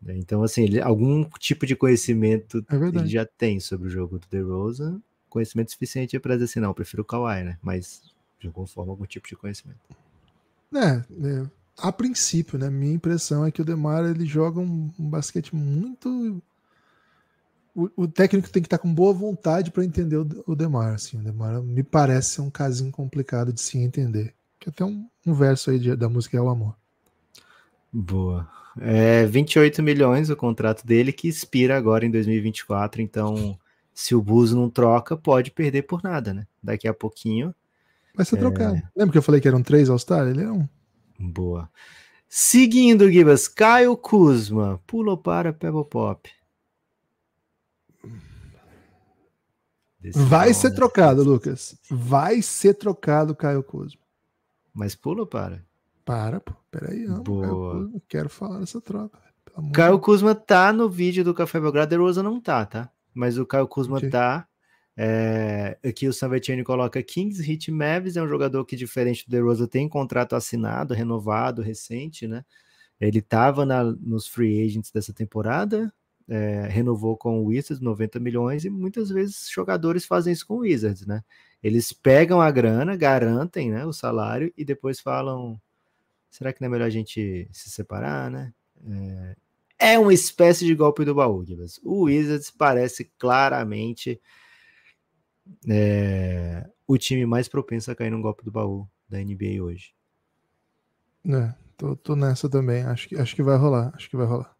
Né? Então, assim, ele, algum tipo de conhecimento é ele já tem sobre o jogo do Rosa. conhecimento suficiente para dizer assim, não, eu prefiro o Kawhi, né? Mas, de alguma forma, algum tipo de conhecimento. É, é a princípio, né? Minha impressão é que o Demar ele joga um, um basquete muito o, o, técnico tem que estar tá com boa vontade para entender o, o Demar. Assim, o Demar me parece ser um casinho complicado de se entender. Que até um, um verso aí de, da música é o amor. Boa. É 28 milhões o contrato dele que expira agora em 2024, então se o Bus não troca, pode perder por nada, né? Daqui a pouquinho. Vai ser é... trocado. Lembra que eu falei que eram três All-Star? Ele é um. Boa. Seguindo, Gibas, Caio Kuzma, pula para Pebble Pop. Desse Vai bom, ser né? trocado, Lucas. Vai ser trocado, Caio Kuzma. Mas pula para? Para, pô. Peraí, não Boa. Caio, quero falar dessa troca. Caio Kuzma tá no vídeo do Café Belgrado, a Rosa não tá, tá? Mas o Caio Kuzma okay. tá. É, aqui o Sanvettiani coloca Kings Hit Mavis é um jogador que, diferente do Derosa tem contrato assinado, renovado, recente, né? Ele estava nos free agents dessa temporada, é, renovou com o Wizards 90 milhões, e muitas vezes jogadores fazem isso com o Wizards, né? Eles pegam a grana, garantem né, o salário e depois falam: Será que não é melhor a gente se separar, né? É, é uma espécie de golpe do baú, Gibas. O Wizards parece claramente é, o time mais propenso a cair num golpe do baú da NBA hoje. É, tô, tô nessa também. Acho que, acho que vai rolar. Acho que vai rolar.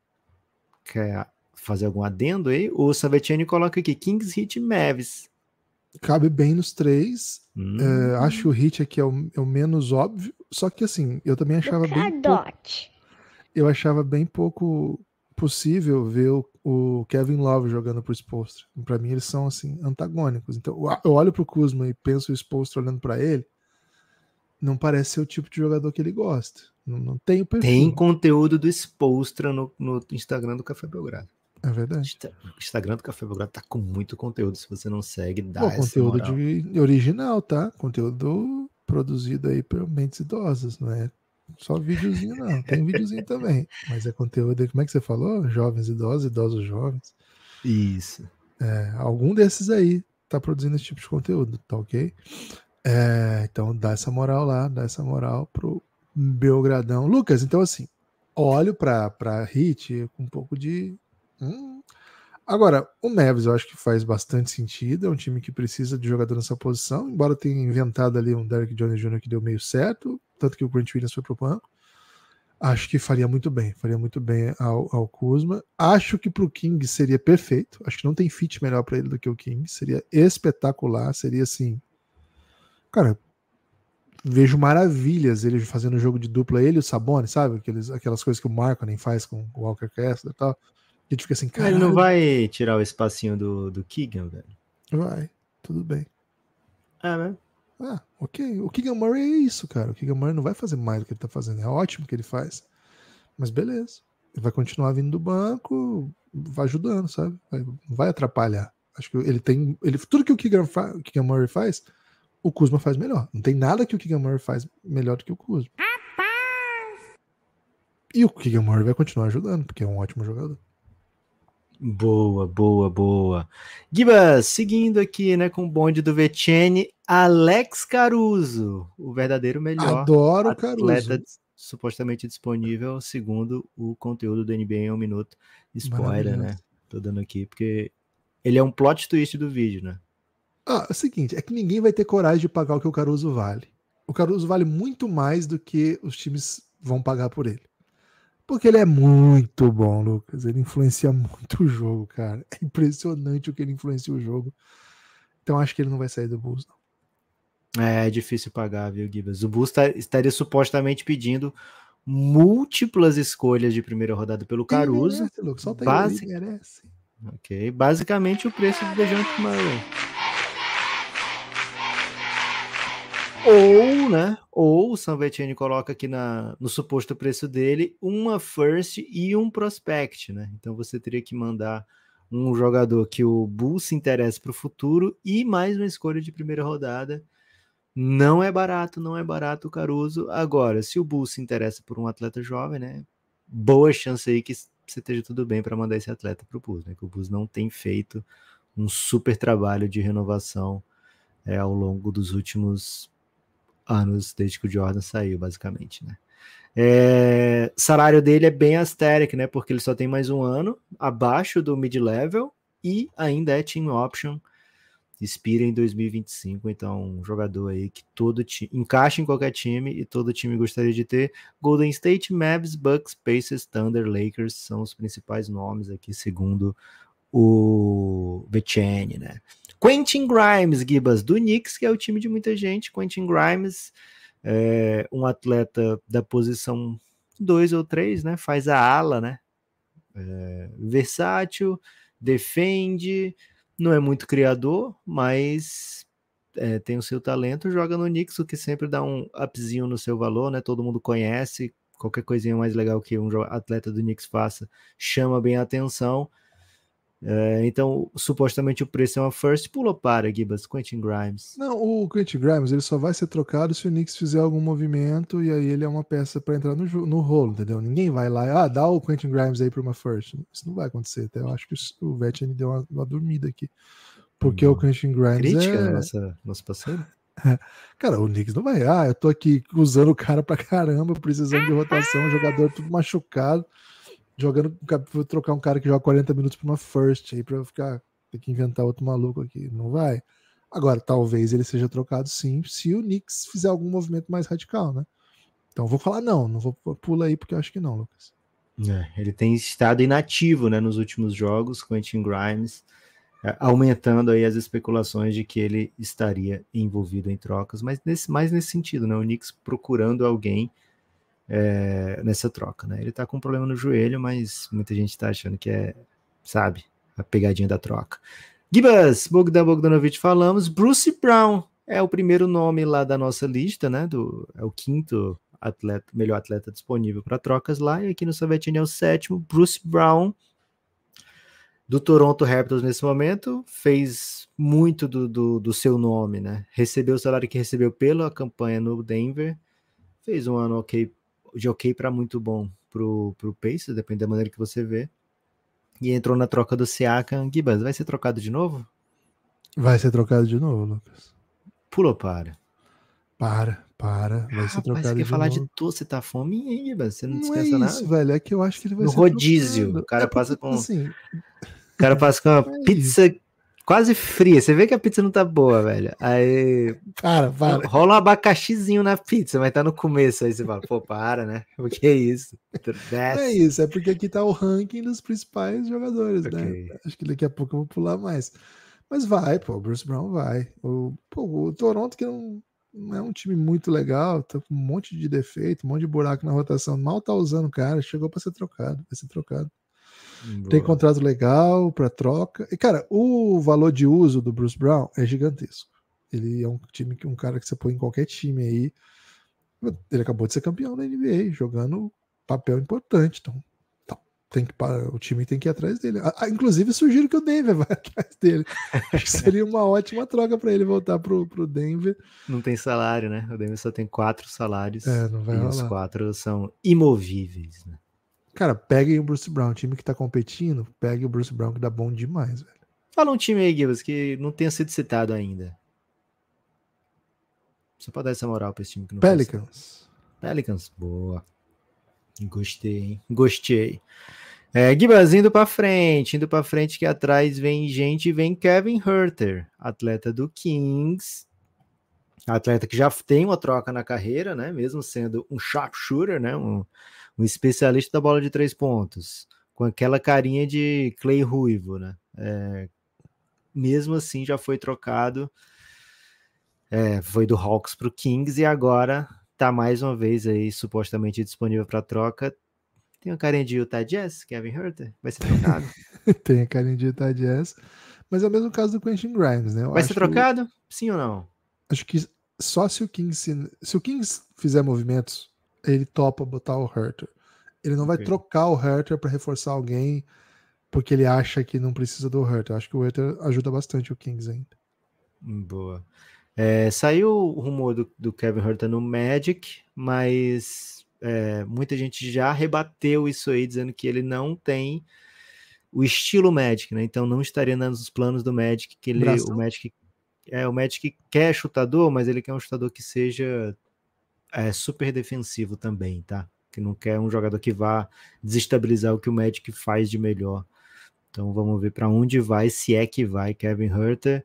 Quer fazer algum adendo aí? O Savetiani coloca aqui: Kings Hit Mavis cabe bem nos três. Hum. É, acho o Hit aqui é o, é o, menos óbvio. Só que assim, eu também achava tá bem. Pouco, eu achava bem pouco possível ver o, o Kevin Love jogando pro Spolstra. Para mim, eles são assim, antagônicos. Então, eu olho pro Kuzma e penso o Spolstra olhando para ele. Não parece ser o tipo de jogador que ele gosta. Não, não tem o perfil. Tem conteúdo do Spolstra no, no Instagram do Café Belgrado. É verdade. O Instagram do Café Belgrado tá com muito conteúdo. Se você não segue, dá Pô, conteúdo moral. Conteúdo original, tá? Conteúdo produzido aí por mentes idosas, não é só videozinho não. Tem videozinho também, mas é conteúdo. Como é que você falou? Jovens idosos, idosos jovens. Isso. É, algum desses aí tá produzindo esse tipo de conteúdo, tá ok? É, então dá essa moral lá, dá essa moral pro Belgradão. Lucas, então assim, olho pra, pra Hit com um pouco de Hum. Agora, o Mavis eu acho que faz bastante sentido. É um time que precisa de jogador nessa posição, embora tenha inventado ali um Derek Jones Jr. que deu meio certo, tanto que o Grant Williams foi pro banco. Acho que faria muito bem, faria muito bem ao, ao Kuzma. Acho que pro King seria perfeito. Acho que não tem fit melhor para ele do que o King. Seria espetacular, seria assim. Cara, vejo maravilhas ele fazendo jogo de dupla, ele e o Sabonis, sabe? Aqueles, aquelas coisas que o Marco nem faz com o Walker Castle e tal a gente fica assim, cara. Ele não vai tirar o espacinho do, do Keegan, velho. Vai, tudo bem. É, né? Ah, ok. O Keegan Murray é isso, cara. O Keegan Murray não vai fazer mais do que ele tá fazendo. É ótimo o que ele faz. Mas beleza. Ele vai continuar vindo do banco, vai ajudando, sabe? Vai, vai atrapalhar. Acho que ele tem. Ele, tudo que o Keegan, fa, o Keegan Murray faz, o Kuzma faz melhor. Não tem nada que o Keegan Murray faz melhor do que o Kuzma. Rapaz. E o Keegan Murray vai continuar ajudando, porque é um ótimo jogador. Boa, boa, boa. Giba, seguindo aqui, né, com o bonde do Vecene, Alex Caruso, o verdadeiro melhor Adoro atleta Caruso. supostamente disponível, segundo o conteúdo do NBA em um minuto. Spoiler, né? Tô dando aqui, porque ele é um plot twist do vídeo, né? Ah, é o seguinte, é que ninguém vai ter coragem de pagar o que o Caruso vale. O Caruso vale muito mais do que os times vão pagar por ele. Porque ele é muito bom, Lucas. Ele influencia muito o jogo, cara. É impressionante o que ele influencia o jogo. Então acho que ele não vai sair do Bulls, não. É, é difícil pagar, viu, Gibas? O Bulls tá, estaria supostamente pedindo múltiplas escolhas de primeira rodada pelo Caruso. Ele merece, Lucas. Solta Basic... ele, merece. Ok, basicamente o preço do Dejante Murray. Ou, né? Ou o Sam Bettini coloca aqui na, no suposto preço dele uma first e um prospect, né? Então você teria que mandar um jogador que o Bulls se interessa para o futuro e mais uma escolha de primeira rodada. Não é barato, não é barato o Caruso. Agora, se o Bulls se interessa por um atleta jovem, né? Boa chance aí que você esteja tudo bem para mandar esse atleta para o Bulls, né? Que o Bulls não tem feito um super trabalho de renovação é, ao longo dos últimos anos desde que o Jordan saiu, basicamente, né? É, salário dele é bem asteric, né? Porque ele só tem mais um ano abaixo do mid-level e ainda é team option. Expira em 2025, então um jogador aí que todo time encaixa em qualquer time e todo time gostaria de ter. Golden State, Mavs, Bucks, Pacers, Thunder, Lakers são os principais nomes aqui, segundo o Bechene, né? Quentin Grimes, Gibas, do Knicks, que é o time de muita gente. Quentin Grimes, é um atleta da posição 2 ou 3, né? Faz a ala, né? É, versátil, defende, não é muito criador, mas é, tem o seu talento, joga no Knicks, o que sempre dá um upzinho no seu valor, né? Todo mundo conhece, qualquer coisinha mais legal que um atleta do Knicks faça chama bem a atenção. É, então, supostamente o preço é uma first, pula para, Gibas, Quentin Grimes. Não, o Quentin Grimes ele só vai ser trocado se o Knicks fizer algum movimento e aí ele é uma peça para entrar no, no rolo, entendeu? Ninguém vai lá, ah, dá o Quentin Grimes aí para uma first. Isso não vai acontecer. Até eu acho que o Vettel deu uma, uma, dormida aqui. Porque o hum, Quentin Grimes. Crítica, é... né, nossa, nosso parceiro? Cara, o Knicks não vai. Ah, eu tô aqui usando o cara pra caramba, precisando de rotação, jogador tudo machucado jogando, vou trocar um cara que joga 40 minutos por uma first aí para eu ficar ter que inventar outro maluco aqui, não vai. Agora, talvez ele seja trocado sim, se o Knicks fizer algum movimento mais radical, né? Então vou falar não, não vou pula aí porque eu acho que não, Lucas. É, ele tem estado inativo, né, nos últimos jogos, Quentin Grimes, é, aumentando aí as especulações de que ele estaria envolvido em trocas, mas nesse mais nesse sentido, né, o Knicks procurando alguém é, nessa troca, né? Ele tá com um problema no joelho, mas muita gente tá achando que é, sabe, a pegadinha da troca. Gibas, Bogdan Bogdanovich falamos, Bruce Brown é o primeiro nome lá da nossa lista, né? Do, é o quinto atleta, melhor atleta disponível para trocas lá, e aqui no Savetini é o sétimo, Bruce Brown, do Toronto Raptors nesse momento, fez muito do, do, do seu nome, né? Recebeu o salário que recebeu pela campanha no Denver, fez um ano ok de ok para muito bom pro, pro Pacers, depende da maneira que você vê. E entrou na troca do Siakam. Gibas, vai ser trocado de novo? Vai ser trocado de novo, Lucas. Pula para? Para, para. Vai ah, ser trocado você quer falar novo. de tu, você tá fome, hein, Gibas? Você não, não descansa é isso, velho. É que eu acho que ele vai no ser. No rodízio. Trocado. O cara é passa com. Assim... O cara passa com uma é pizza quase fria. Você vê que a pizza não tá boa, velho. Aí. Cara, para. Rola um abacaxizinho na pizza, mas tá no começo. Aí você fala, pô, para, né? O que é isso? É isso, é porque aqui tá o ranking dos principais jogadores, né? okay. né? Acho que daqui a pouco eu vou pular mais. Mas vai, pô, o Bruce Brown vai. O, pô, o Toronto, que não, não é um time muito legal, tá com um monte de defeito, um monte de buraco na rotação, mal tá usando o cara, chegou para ser trocado, vai ser trocado. Boa. Tem contrato legal para troca. E, cara, o valor de uso do Bruce Brown é gigantesco. Ele é um time que um cara que você põe em qualquer time aí. Ele acabou de ser campeão da NBA, jogando papel importante. Então, tá, tem que o time tem que ir atrás dele. Ah, ah, inclusive, sugiro que o Denver vá atrás dele. seria uma ótima troca para ele voltar pro, pro Denver. Não tem salário, né? O Denver só tem quatro salários. É, não vai e rolar. os quatro são imovíveis, né? Cara, peguem o Bruce Brown, time que tá competindo, pegue o Bruce Brown que dá bom demais, velho. Fala um time aí, Gibbs, que não tenha sido citado ainda. Só pra dar essa moral pra esse time que não Pelicans. Pelicans, boa. Gostei, hein? Gostei. É, indo para frente, indo para frente que atrás vem gente, vem Kevin Herter, atleta do Kings, atleta que já tem uma troca na carreira, né? Mesmo sendo um sharpshooter, né? Um, um especialista da bola de três pontos, com aquela carinha de Clay Ruivo, né? É, mesmo assim já foi trocado, é, foi do Hawks para o Kings e agora tá mais uma vez aí supostamente disponível para troca. Tem a carinha de Utah Jazz, Kevin Herter, vai ser trocado. Tem a carinha de Utah Jazz, mas é o mesmo caso do Quentin Grimes, né? Eu vai ser trocado? Que... Sim ou não? Acho que só se o Kings se o Kings fizer movimentos ele topa botar o Herter. Ele não vai okay. trocar o Herter para reforçar alguém porque ele acha que não precisa do Herter. Acho que o Herter ajuda bastante o Kings ainda. Boa. É, saiu o rumor do, do Kevin Herter no Magic, mas é, muita gente já rebateu isso aí, dizendo que ele não tem o estilo Magic, né? Então não estaria nos planos do Magic que ele, o Magic é o Magic quer chutador, mas ele quer um chutador que seja é, super defensivo também, tá? Que não quer um jogador que vá desestabilizar o que o Magic faz de melhor. Então vamos ver para onde vai, se é que vai Kevin Herter.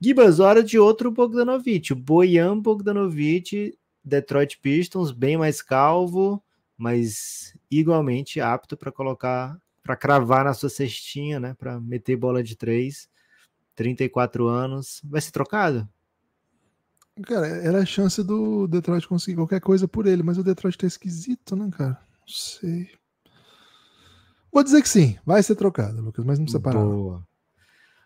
Gibas, hora de outro Bogdanovich. Boyan Bogdanovich, Detroit Pistons, bem mais calvo, mas igualmente apto para colocar, para cravar na sua cestinha, né? Para meter bola de três. 34 anos. Vai ser trocado? Cara, era a chance do Detroit conseguir qualquer coisa por ele, mas o Detroit tá esquisito, né, cara? Não sei. Vou dizer que sim, vai ser trocado, Lucas, mas não precisa parar. Boa.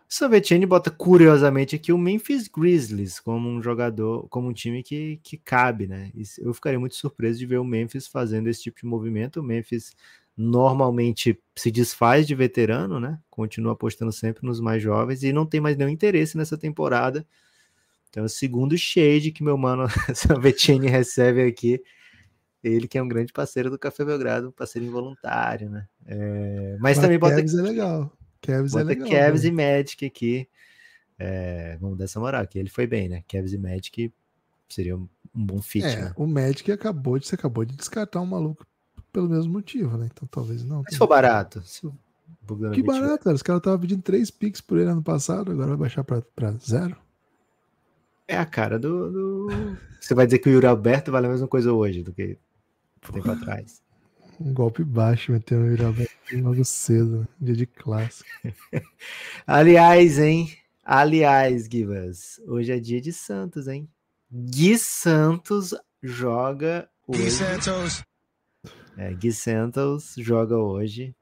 Sovetini bota curiosamente aqui o Memphis Grizzlies como um jogador, como um time que, que cabe, né? Eu ficaria muito surpreso de ver o Memphis fazendo esse tipo de movimento. O Memphis normalmente se desfaz de veterano, né? Continua apostando sempre nos mais jovens e não tem mais nenhum interesse nessa temporada então, o segundo shade que meu mano Salvetini recebe aqui, ele que é um grande parceiro do Café Belgrado, um parceiro involuntário, né? É, mas, mas, também bota. Kevs é legal. Kevs é legal. Kevs né? e Magic aqui. É, vamos dar essa moral, que ele foi bem, né? Kevs e Magic seria um bom fit. É, né? O Magic acabou de, você acabou de descartar um maluco pelo mesmo motivo, né? Então talvez não. Mas tá foi barato. que barato, cara. Os caras estavam pedindo três picks por ele ano passado, agora vai baixar para zero. É a cara do, do, Você vai dizer que o Yuri Alberto vale a mesma coisa hoje do que um tempo atrás. Um golpe baixo, meter o Yuri Alberto logo cedo, dia de clássico. Aliás, hein? Aliás, Givas, hoje é dia de Santos, hein? Gui Santos joga hoje. Gui Santos. É, Gui Santos joga hoje,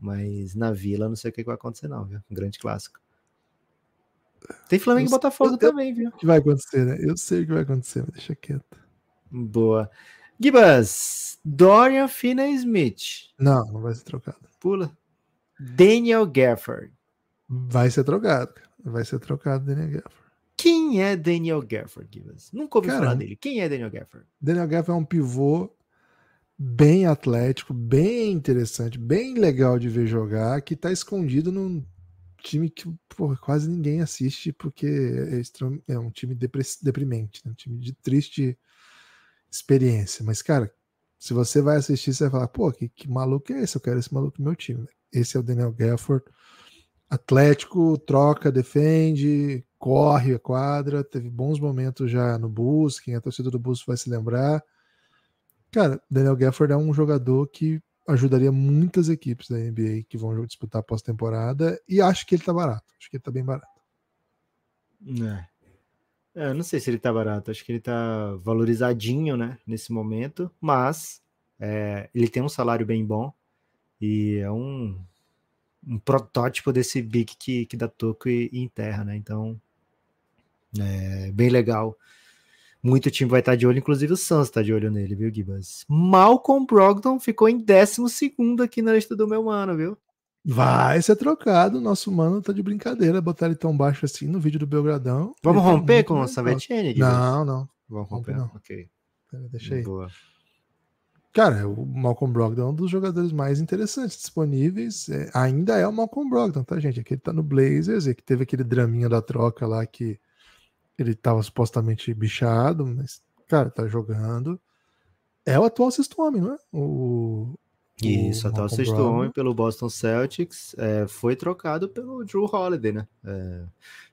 mas na Vila não sei o que vai acontecer não, viu? Um grande clássico. Tem Flamengo eu, e Botafogo eu, também, viu? O que vai acontecer, né? Eu sei o que vai acontecer, mas deixa quieto. Boa. Gibas, Dorian Finney-Smith. Não, não vai ser trocado. Pula. Daniel Gafford. Vai ser trocado, Vai ser trocado Daniel Gafford. Quem é Daniel Gafford, Gibas? Nunca ouvi falar dele. Quem é Daniel Gafford? Daniel Gafford é um pivô bem atlético, bem interessante, bem legal de ver jogar, que tá escondido num time que porra, quase ninguém assiste porque é, é um time deprimente, né? um time de triste experiência. Mas, cara, se você vai assistir, você vai falar, pô, que, que maluco é esse? Eu quero esse maluco no meu time. Esse é o Daniel Gafford. Atlético troca, defende, corre a quadra, teve bons momentos já no Bus quem é torcedor do Bus vai se lembrar. Cara, Daniel Gafford é um jogador que ajudaria muitas equipes da NBA que vão disputar pós-temporada. E acho que ele tá barato. Acho que ele tá bem barato. É. É, não sei se ele tá barato, acho que ele tá valorizadinho, né, nesse momento, mas é, ele tem um salário bem bom e é um, um protótipo desse big que, que dá toco e, e enterra, né, então é bem legal muito time vai estar de olho, inclusive o Suns está de olho nele, viu, Gibas? Malcolm Brogdon ficou em 12 aqui na lista do meu mano, viu? Vai ser trocado, nosso mano tá de brincadeira, botar ele tão baixo assim no vídeo do Belgradão. Vamos ele romper tá com o Savetiene? Não, não. Vamos romper, não. Ok. Pera, deixa aí. Boa. Cara, o Malcolm Brogdon é um dos jogadores mais interessantes disponíveis. É, ainda é o Malcolm Brogdon, tá, gente? ele tá no Blazers, e que teve aquele draminha da troca lá que ele tava supostamente bichado, mas, cara, tá jogando. É o atual sexto homem, não é? O, isso, o atual sexto homem pelo Boston Celtics é, foi trocado pelo Drew Holiday, né? É,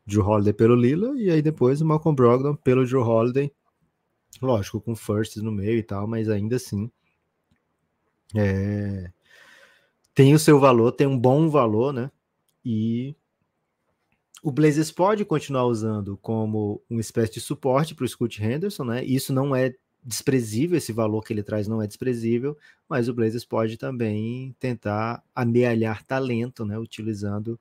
Drew Holiday pelo Lila e aí depois o Malcolm Brogdon pelo Drew Holiday. Lógico, com first no meio e tal, mas ainda assim é, tem o seu valor, tem um bom valor, né? E o Blazers pode continuar usando como uma espécie de suporte para o Scoot Henderson, né? Isso não é desprezível, esse valor que ele traz não é desprezível, mas o Blazers pode também tentar amealhar talento, né? Utilizando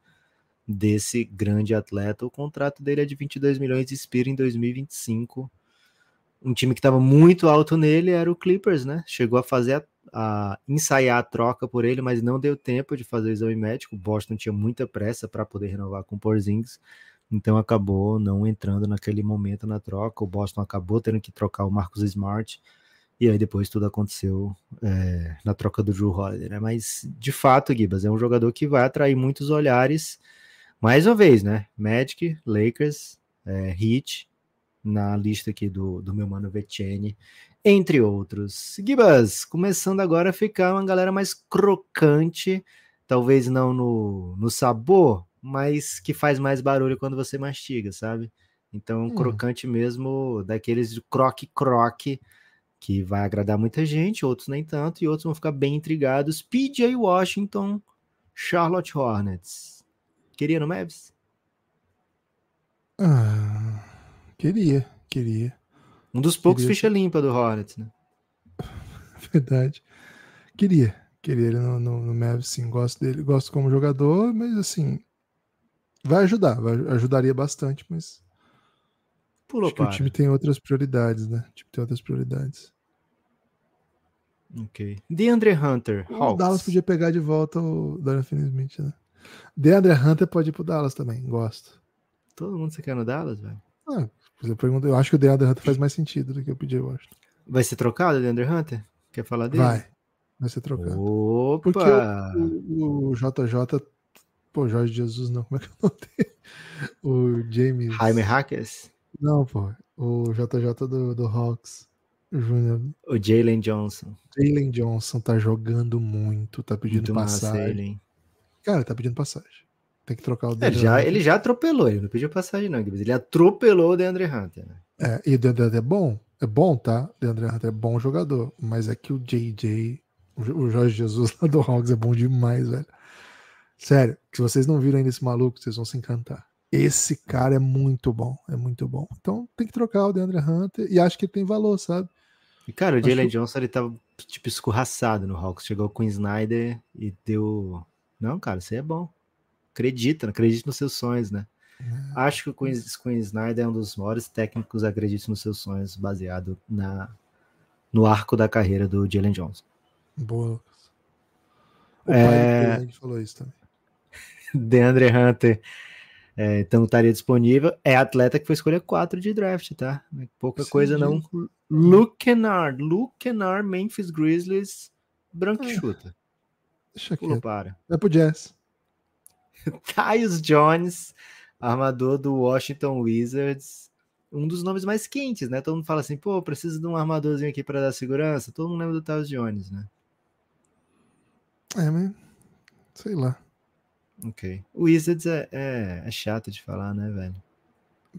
desse grande atleta. O contrato dele é de 22 milhões e expira em 2025 um time que estava muito alto nele era o Clippers, né? Chegou a fazer a, a, ensaiar a troca por ele, mas não deu tempo de fazer o exame médico. Boston tinha muita pressa para poder renovar com o Porzingis, então acabou não entrando naquele momento na troca. O Boston acabou tendo que trocar o Marcus Smart. E aí depois tudo aconteceu é, na troca do Drew Holiday, né? Mas de fato, Gibas é um jogador que vai atrair muitos olhares. Mais uma vez, né? Magic, Lakers, é, Heat, na lista aqui do, do meu mano Vetchene, entre outros. Gibas, começando agora a ficar uma galera mais crocante, talvez não no, no sabor, mas que faz mais barulho quando você mastiga, sabe? Então, hum. crocante mesmo, daqueles de croque-croque, que vai agradar muita gente, outros nem tanto, e outros vão ficar bem intrigados. PJ Washington, Charlotte Hornets. Queria no Mavis? Ah. Queria, queria. Um dos poucos queria. ficha limpa do Hornets, né? Verdade. Queria, queria ele no, no, no Mavs, sim. Gosto dele, gosto como jogador, mas assim, vai ajudar, vai, ajudaria bastante, mas Pulou acho que o time tem outras prioridades, né? O time tem outras prioridades. Ok. DeAndre Hunter, O Dallas podia pegar de volta o Dorian Finney-Smith, né? DeAndre Hunter pode ir pro Dallas também, gosto. Todo mundo você quer no Dallas, velho? Ah, eu, pergunto, eu acho que o Deandre Hunter faz mais sentido do que o PJ Washington. Vai ser trocado o Deandre Hunter? Quer falar dele? Vai. Vai ser trocado. Opa! Porque o, o, o JJ. Pô, Jorge Jesus não, como é que eu não tenho? O James. Jaime Hackers? Não, pô. O JJ do, do Hawks. Júnior. O Jalen Johnson. Jalen Johnson tá jogando muito, tá pedindo muito passagem. Massa, ele, Cara, tá pedindo passagem. Tem que trocar o é, DeAndre ele já, Hunter. Ele já atropelou, ele não pediu passagem, não, Ele atropelou o DeAndre Hunter, né? É, e o DeAndre Hunter é bom, é bom, tá? O DeAndre Hunter é bom jogador, mas é que o JJ, o Jorge Jesus lá do Hawks é bom demais, velho. Sério, se vocês não viram ainda esse maluco, vocês vão se encantar. Esse cara é muito bom, é muito bom. Então tem que trocar o DeAndre Hunter e acho que ele tem valor, sabe? E cara, o Jalen Johnson ele tava tá, tipo escorraçado no Hawks, chegou com o Snyder e deu. Não, cara, você é bom acredita, acredita nos seus sonhos, né? Ah, Acho que o Queen, Queen Snyder é um dos maiores técnicos acredite nos seus sonhos, baseado na, no arco da carreira do Jalen Johnson. Boa. O é... pai falou isso também. DeAndre Hunter é, então estaria disponível. É atleta que foi escolha 4 de draft, tá? Pouca Sim, coisa não. Gente. Luke Kennard, Luke Kennard, Memphis Grizzlies, branco é. chuta. Deixa aqui. Pula para. Vai pro Jazz. Tyus Jones, armador do Washington Wizards, um dos nomes mais quentes, né? Todo mundo fala assim, pô, preciso de um armadorzinho aqui para dar segurança. Todo mundo lembra do Tyus Jones, né? É, mas sei lá. Ok. O Wizards é, é, é chato de falar, né, velho?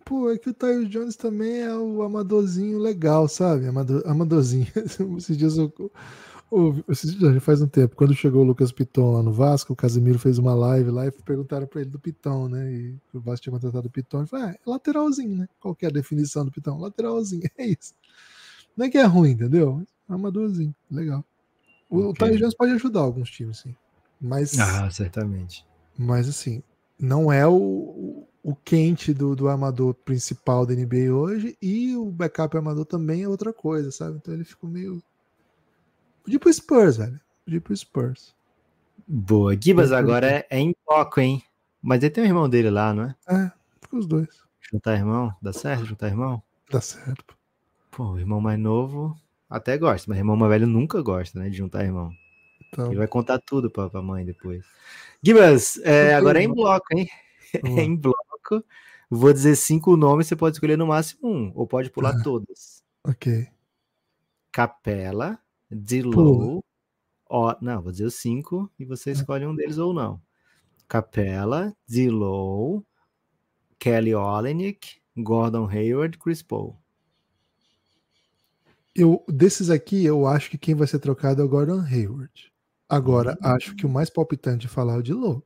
Pô, é que o Tyus Jones também é o amadorzinho legal, sabe? Amador, amadorzinho. Esses dias eu esses dias já faz um tempo, quando chegou o Lucas Piton lá no Vasco, o Casimiro fez uma live lá e perguntaram para ele do Piton, né? E o Vasco tinha contratado o Piton. Ele falou, ah, é lateralzinho, né? Qual que é a definição do Piton? Lateralzinho, é isso. Não é que é ruim, entendeu? Armadorzinho, é legal. O, okay. o pode ajudar alguns times, sim. Mas. Ah, certamente. Mas assim, não é o, o quente do, do armador principal da NBA hoje e o backup armador também é outra coisa, sabe? Então ele ficou meio Podia pro Spurs, velho. Podia pro Spurs. Boa. Gibas agora é, é, em foco, hein? Mas ele tem um irmão dele lá, não é? É, fica os dois. Juntar irmão? Dá certo juntar irmão? Dá certo. Pô, o irmão mais novo até gosta, mas irmão mais velho nunca gosta, né? De juntar irmão. Então. Ele vai contar tudo pra, pra mãe depois. Gibas, é, agora é em bloco, hein? Uhum. É em bloco. Vou dizer cinco nomes, você pode escolher no máximo um, ou pode pular ah, todos. Ok. Capela, Dillow. Ó, não, vou dizer os cinco e você ah. escolhe um deles ou não. Capella, low, Kelly Olenek, Gordon Hayward, Chris Paul. Eu, desses aqui, eu acho que quem vai ser trocado é o Gordon Hayward. Agora, hum. acho que o mais palpitante é de falar é o low.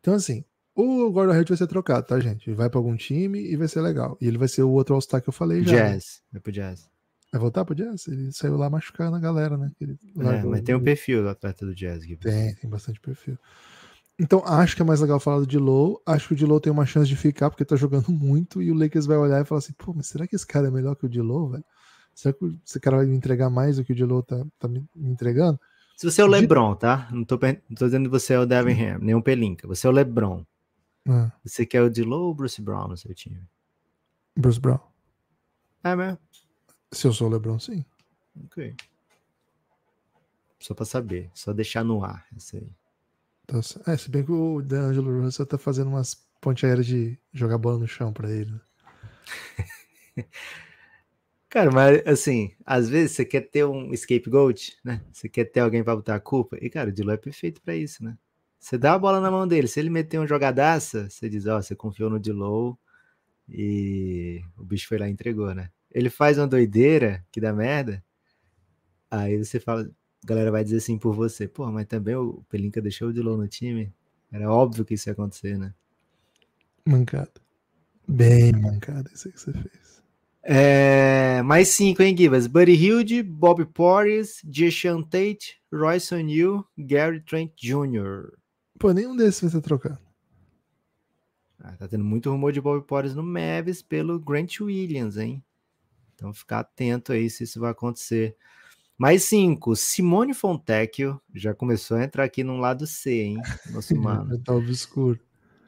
Então, assim, o Gordon Hayward vai ser trocado, tá, gente? Vai para algum time e vai ser legal. E ele vai ser o outro All-Star que eu falei já. Né? Jazz. Né? Vai pro Jazz. Vai voltar pro jazz? Ele saiu lá machucando a galera, né? Ele, é, mas tem um perfil do atleta do jazz. Tem, tem bastante perfil. Então acho que é mais legal falar do Dillow. Acho que o Dillow tem uma chance de ficar porque tá jogando muito e o Lakers vai olhar e falar assim: pô, mas será que esse cara é melhor que o Dillow, velho? Será que esse cara vai me entregar mais do que o Dillow tá, tá me entregando? Se você é o LeBron, tá? Não tô, não tô dizendo que você é o Devin hum. Ham, nem o Pelinka. Você é o LeBron. Ah. Você quer o Dillow ou o Bruce Brown no seu time? Bruce Brown. É mesmo? Se eu sou o LeBron, sim. Ok. Só para saber, só deixar no ar isso aí. Então, é, se bem que o D'Angelo Russell tá fazendo umas ponte aéreas de jogar bola no chão para ele. Né? Cara, mas assim, às vezes você quer ter um scapegoat, né? Você quer ter alguém para botar a culpa. E, cara, o Dilô é perfeito para isso, né? Você dá a bola na mão dele. Se ele meter um jogadaça, você diz, ó, oh, você confiou no Dilô e o bicho foi lá e entregou, né? ele faz uma doideira que dá merda, aí você fala, a galera vai dizer assim por você, pô, mas também o Pelinka deixou o Dilon no time. Era óbvio que isso ia acontecer, né? Mancada. Bem mancada isso que você fez. É, mais cinco, hein, Gibas? Buddy Hilde, Bob Porris, Jason Tate, Royce O'Neill, Gary Trent Jr. Pô, nenhum desses vai ser trocado. Ah, tá tendo muito rumor de Bob Porris no Mavis pelo Grant Williams, hein? Então, ficar atento aí se isso vai acontecer. Mais cinco, Simone Fontecchio já começou a entrar aqui num lado C, hein? Nosso mano. tá obscuro.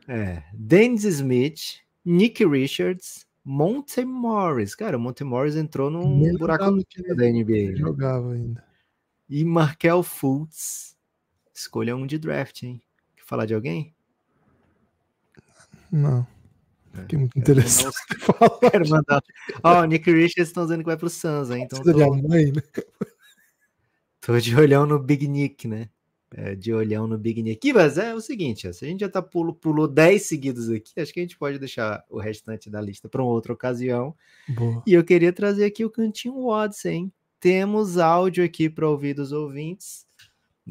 É. Dennis Smith, Nick Richards, Monte Morris. Cara, o Monte Morris entrou num Nem buraco da NBA. Né? Jogava ainda. E Markel Fultz. Escolha um de draft, hein? Quer falar de alguém? Não. É. Fiquei muito interessante em falar. Quero mandar. oh, Nick Richards estão dizendo que vai pro Suns, hein? Então tô... De mãe, né? tô de olhão no Big Nick, né? É, de olhão no Big Nick. Mas é o seguinte, se a gente já tá pulo, pulou 10 seguidos aqui, acho que a gente pode deixar o restante da lista para outra ocasião. Boa. E eu queria trazer aqui o Cantinho Watson. hein? Temos áudio aqui para ouvir dos ouvintes.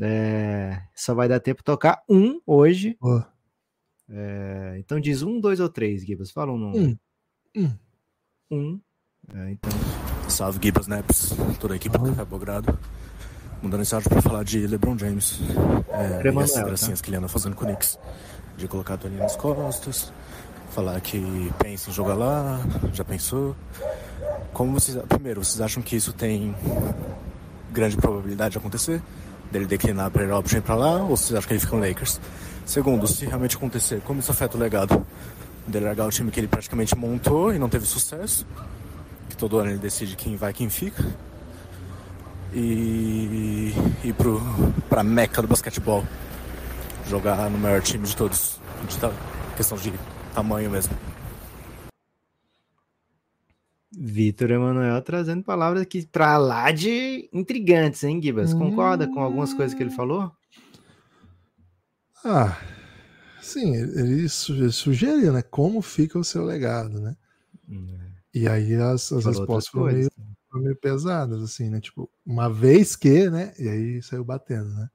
É, só vai dar tempo de tocar um hoje. Boa é, então diz um, dois ou três, Gibas. Fala um nome. Um. Um. um. É, então. Salve, Gibas Neps. Toda a equipe do Café Belgrado. Mandando mensagem para falar de LeBron James. É, e tá? gracinhas tá? que ele anda fazendo com o Knicks. De colocar a toalhinha nas costas, falar que pensa em jogar lá, já pensou. Como vocês. Primeiro, vocês acham que isso tem grande probabilidade de acontecer? dele declinar para ir option para lá, ou vocês acham que ele fica no Lakers? Segundo, se realmente acontecer, como isso afeta o legado? Dele largar o time que ele praticamente montou e não teve sucesso, que todo ano ele decide quem vai e quem fica, e ir pro, pra meca do basquetebol, jogar no maior time de todos, de questão de tamanho mesmo. Vitor Emanuel trazendo palavras que para lá de intrigantes, hein, Gibas? Concorda com algumas coisas que ele hum. falou? Ah, sim, ele, ele sugeriu, né? Como fica o seu legado, né? Hum. E aí as, as respostas foram meio, foram meio, pesadas, assim, né? Tipo, uma vez que, né? E aí saiu batendo, né?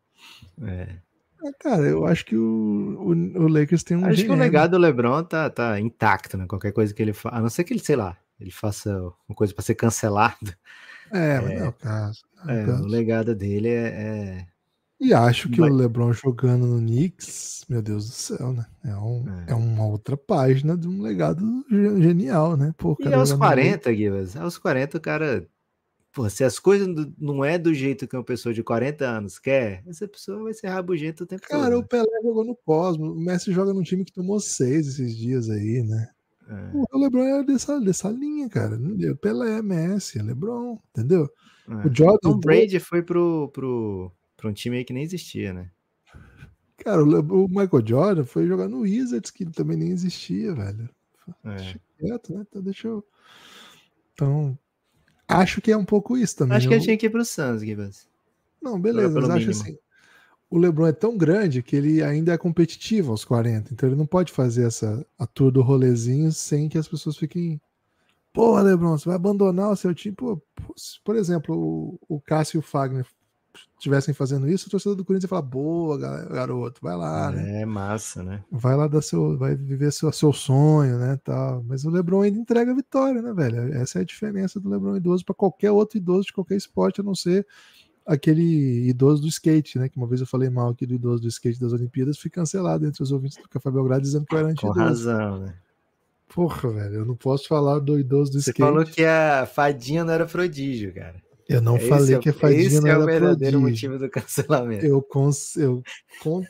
É. é cara, eu acho que o, o, o Lakers tem um. Acho gênero. que o legado do LeBron tá, tá intacto, né? Qualquer coisa que ele fala. A não ser que ele, sei lá, ele faça uma coisa para ser cancelado. É, é, mas não é o caso. é, O é, legado dele é, é, E acho que mas... o LeBron jogando no Knicks, meu Deus do céu, né? É, um, é. é uma outra página de um legado genial, né? Pô, e aos 40, Guilherme, aos 40 o cara Pô, se as coisas não é do jeito que uma pessoa de 40 anos quer, essa pessoa vai ser rabugenta o tempo Cara, todo. Cara, o Pelé jogou no Cosmos, o Messi joga num time que tomou seis esses dias aí, né? É. O LeBron era é dessa, dessa linha, cara. Entendeu? Pelé, Messi, LeBron, entendeu? É. O Jordan. Brady foi pro, pro, pro um time aí que nem existia, né? Cara, o, LeBron, o Michael Jordan foi jogar no Wizards, que também nem existia, velho. É. quieto, né? Então, deixa eu. Então, acho que é um pouco isso também. Acho que eu... tinha que ir pro Suns, Gibbons. Não, beleza, mas acho mínimo. assim o LeBron é tão grande que ele ainda é competitivo aos 40, então ele não pode fazer essa a tour do rolezinho sem que as pessoas fiquem Porra, Lebron, você vai abandonar o seu time? Pô, por exemplo, o, Cássio e o Fagner estivessem fazendo isso, o torcedor do Corinthians ia falar: boa, garoto, vai lá, é, né? É massa, né? Vai lá dar seu, vai viver seu, seu sonho, né? Tal. Mas o Lebron ainda entrega a vitória, né, velho? Essa é a diferença do Lebron idoso para qualquer outro idoso de qualquer esporte, a não ser aquele idoso do skate, né? Que uma vez eu falei mal aqui do idoso do skate das Olimpíadas, fui cancelado entre os ouvintes do Café Belgrado dizendo que eu era anti Com razão, né? Porra, velho, eu não posso falar do idoso do Você skate. Você falou que a fadinha não era prodígio, cara. Eu não esse falei é, que a fadinha não é era prodígio. Esse é o verdadeiro prodígio. motivo do cancelamento. Eu, cons eu con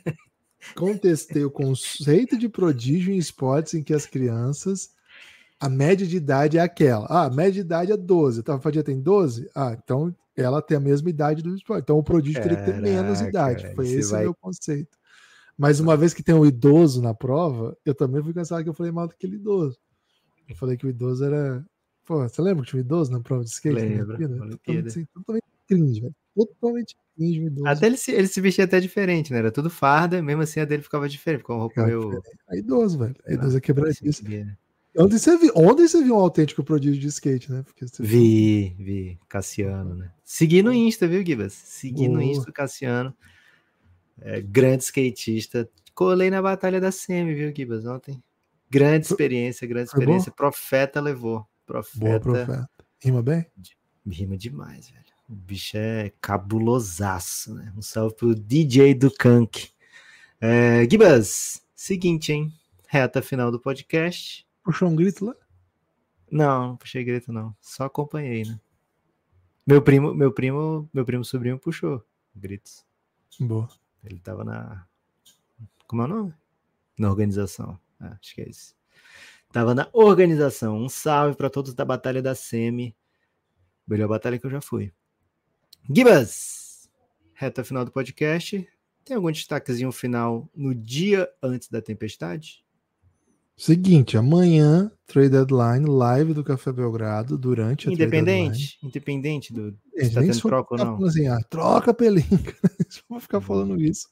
contestei o conceito de prodígio em esportes em que as crianças a média de idade é aquela. Ah, a média de idade é 12. Tá, a fadinha tem 12? Ah, então ela tem a mesma idade do Spock. Então o prodígio tem teria que ter menos idade. Foi esse vai... o meu conceito. Mas uma vez que tem um idoso na prova, eu também fui cansado que eu falei mal daquele idoso. Eu falei que o idoso era. Pô, você lembra que tinha um idoso na prova de skate? Lembra. Assim, totalmente, cringe, velho. Totalmente cringe o idoso. Até ele se, ele se vestia até diferente, né? Era tudo farda, mesmo assim a dele ficava diferente, com roupa meio. É idoso, velho. A é idosa é Ontem você viu, Onde você viu um autêntico prodígio de skate, né? Porque você... Vi, vi, Cassiano, né? Segui no Insta, viu, Gibas? Segui no Insta o Cassiano. É, grande skatista. Colei na batalha da Semi, viu, Gibas, ontem. Grande experiência, grande experiência. Profeta levou. Profeta. Boa, profeta. Rima bem? Rima demais, velho. O bicho é cabulosaço, né? Um salve pro DJ do Kunk. É, Gibas, seguinte, hein? Reta final do podcast puxou um grito lá? Não, não puxei grito não. Só acompanhei, né? Meu primo, meu primo, meu primo sobrinho puxou gritos. Boa. Ele tava na Como é o nome? Na organização. Ah, acho que é isso. Tava na organização. Um salve para todos da batalha da SEMI. Melhor batalha que eu já fui. Gibas! Reta final do podcast. Tem algum destaquezinho final no dia antes da tempestade? Seguinte, amanhã, trade deadline, live do Café Belgrado, durante Independente, independente do se tá tendo troca ou não. Assim, ah, troca pelinca. vou ficar falando hum. isso.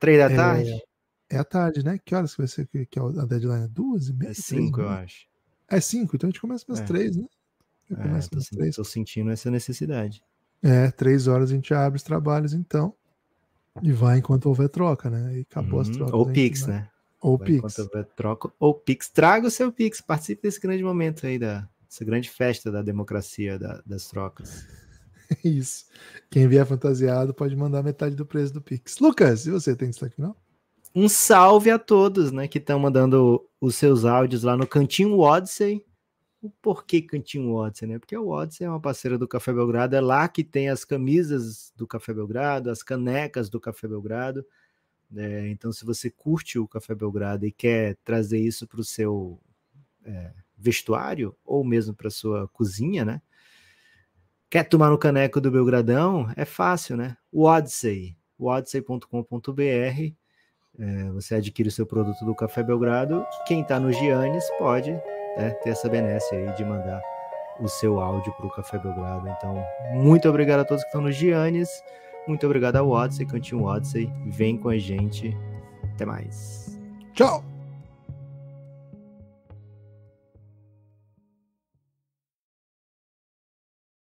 Trade à é, tarde? É à tarde, né? Que horas que vai ser que, que é a deadline? É duas e meia? É cinco, três, eu né? acho. É cinco, então a gente começa às é. três, né? Eu é, três. Tô sentindo essa necessidade. É, três horas a gente abre os trabalhos, então. E vai enquanto houver troca, né? E acabou uhum. as trocas. Ou Pix, vai... né? Ou Pix. troco ou Pix. Traga o seu Pix, participe desse grande momento aí, da, dessa grande festa da democracia, da, das trocas. Isso. Quem vier fantasiado pode mandar metade do preço do Pix. Lucas, e você tem destaque final? Um salve a todos, né, que estão mandando os seus áudios lá no Cantinho Odyssey. O porquê Cantinho Odyssey, né? Porque o Odyssey é uma parceira do Café Belgrado, é lá que tem as camisas do Café Belgrado, as canecas do Café Belgrado. É, então, se você curte o Café Belgrado e quer trazer isso para o seu é, vestuário ou mesmo para sua cozinha, né? Quer tomar no caneco do Belgradão? É fácil, né? O Odyssey, o odyssey.com.br. É, você adquire o seu produto do Café Belgrado. Quem está no Giannis pode né, ter essa benesse aí de mandar o seu áudio para o Café Belgrado. Então, muito obrigado a todos que estão no Giannis. Muito obrigado ao Odyssey, Cantinho Odyssey. Vem com a gente. Até mais. Tchau!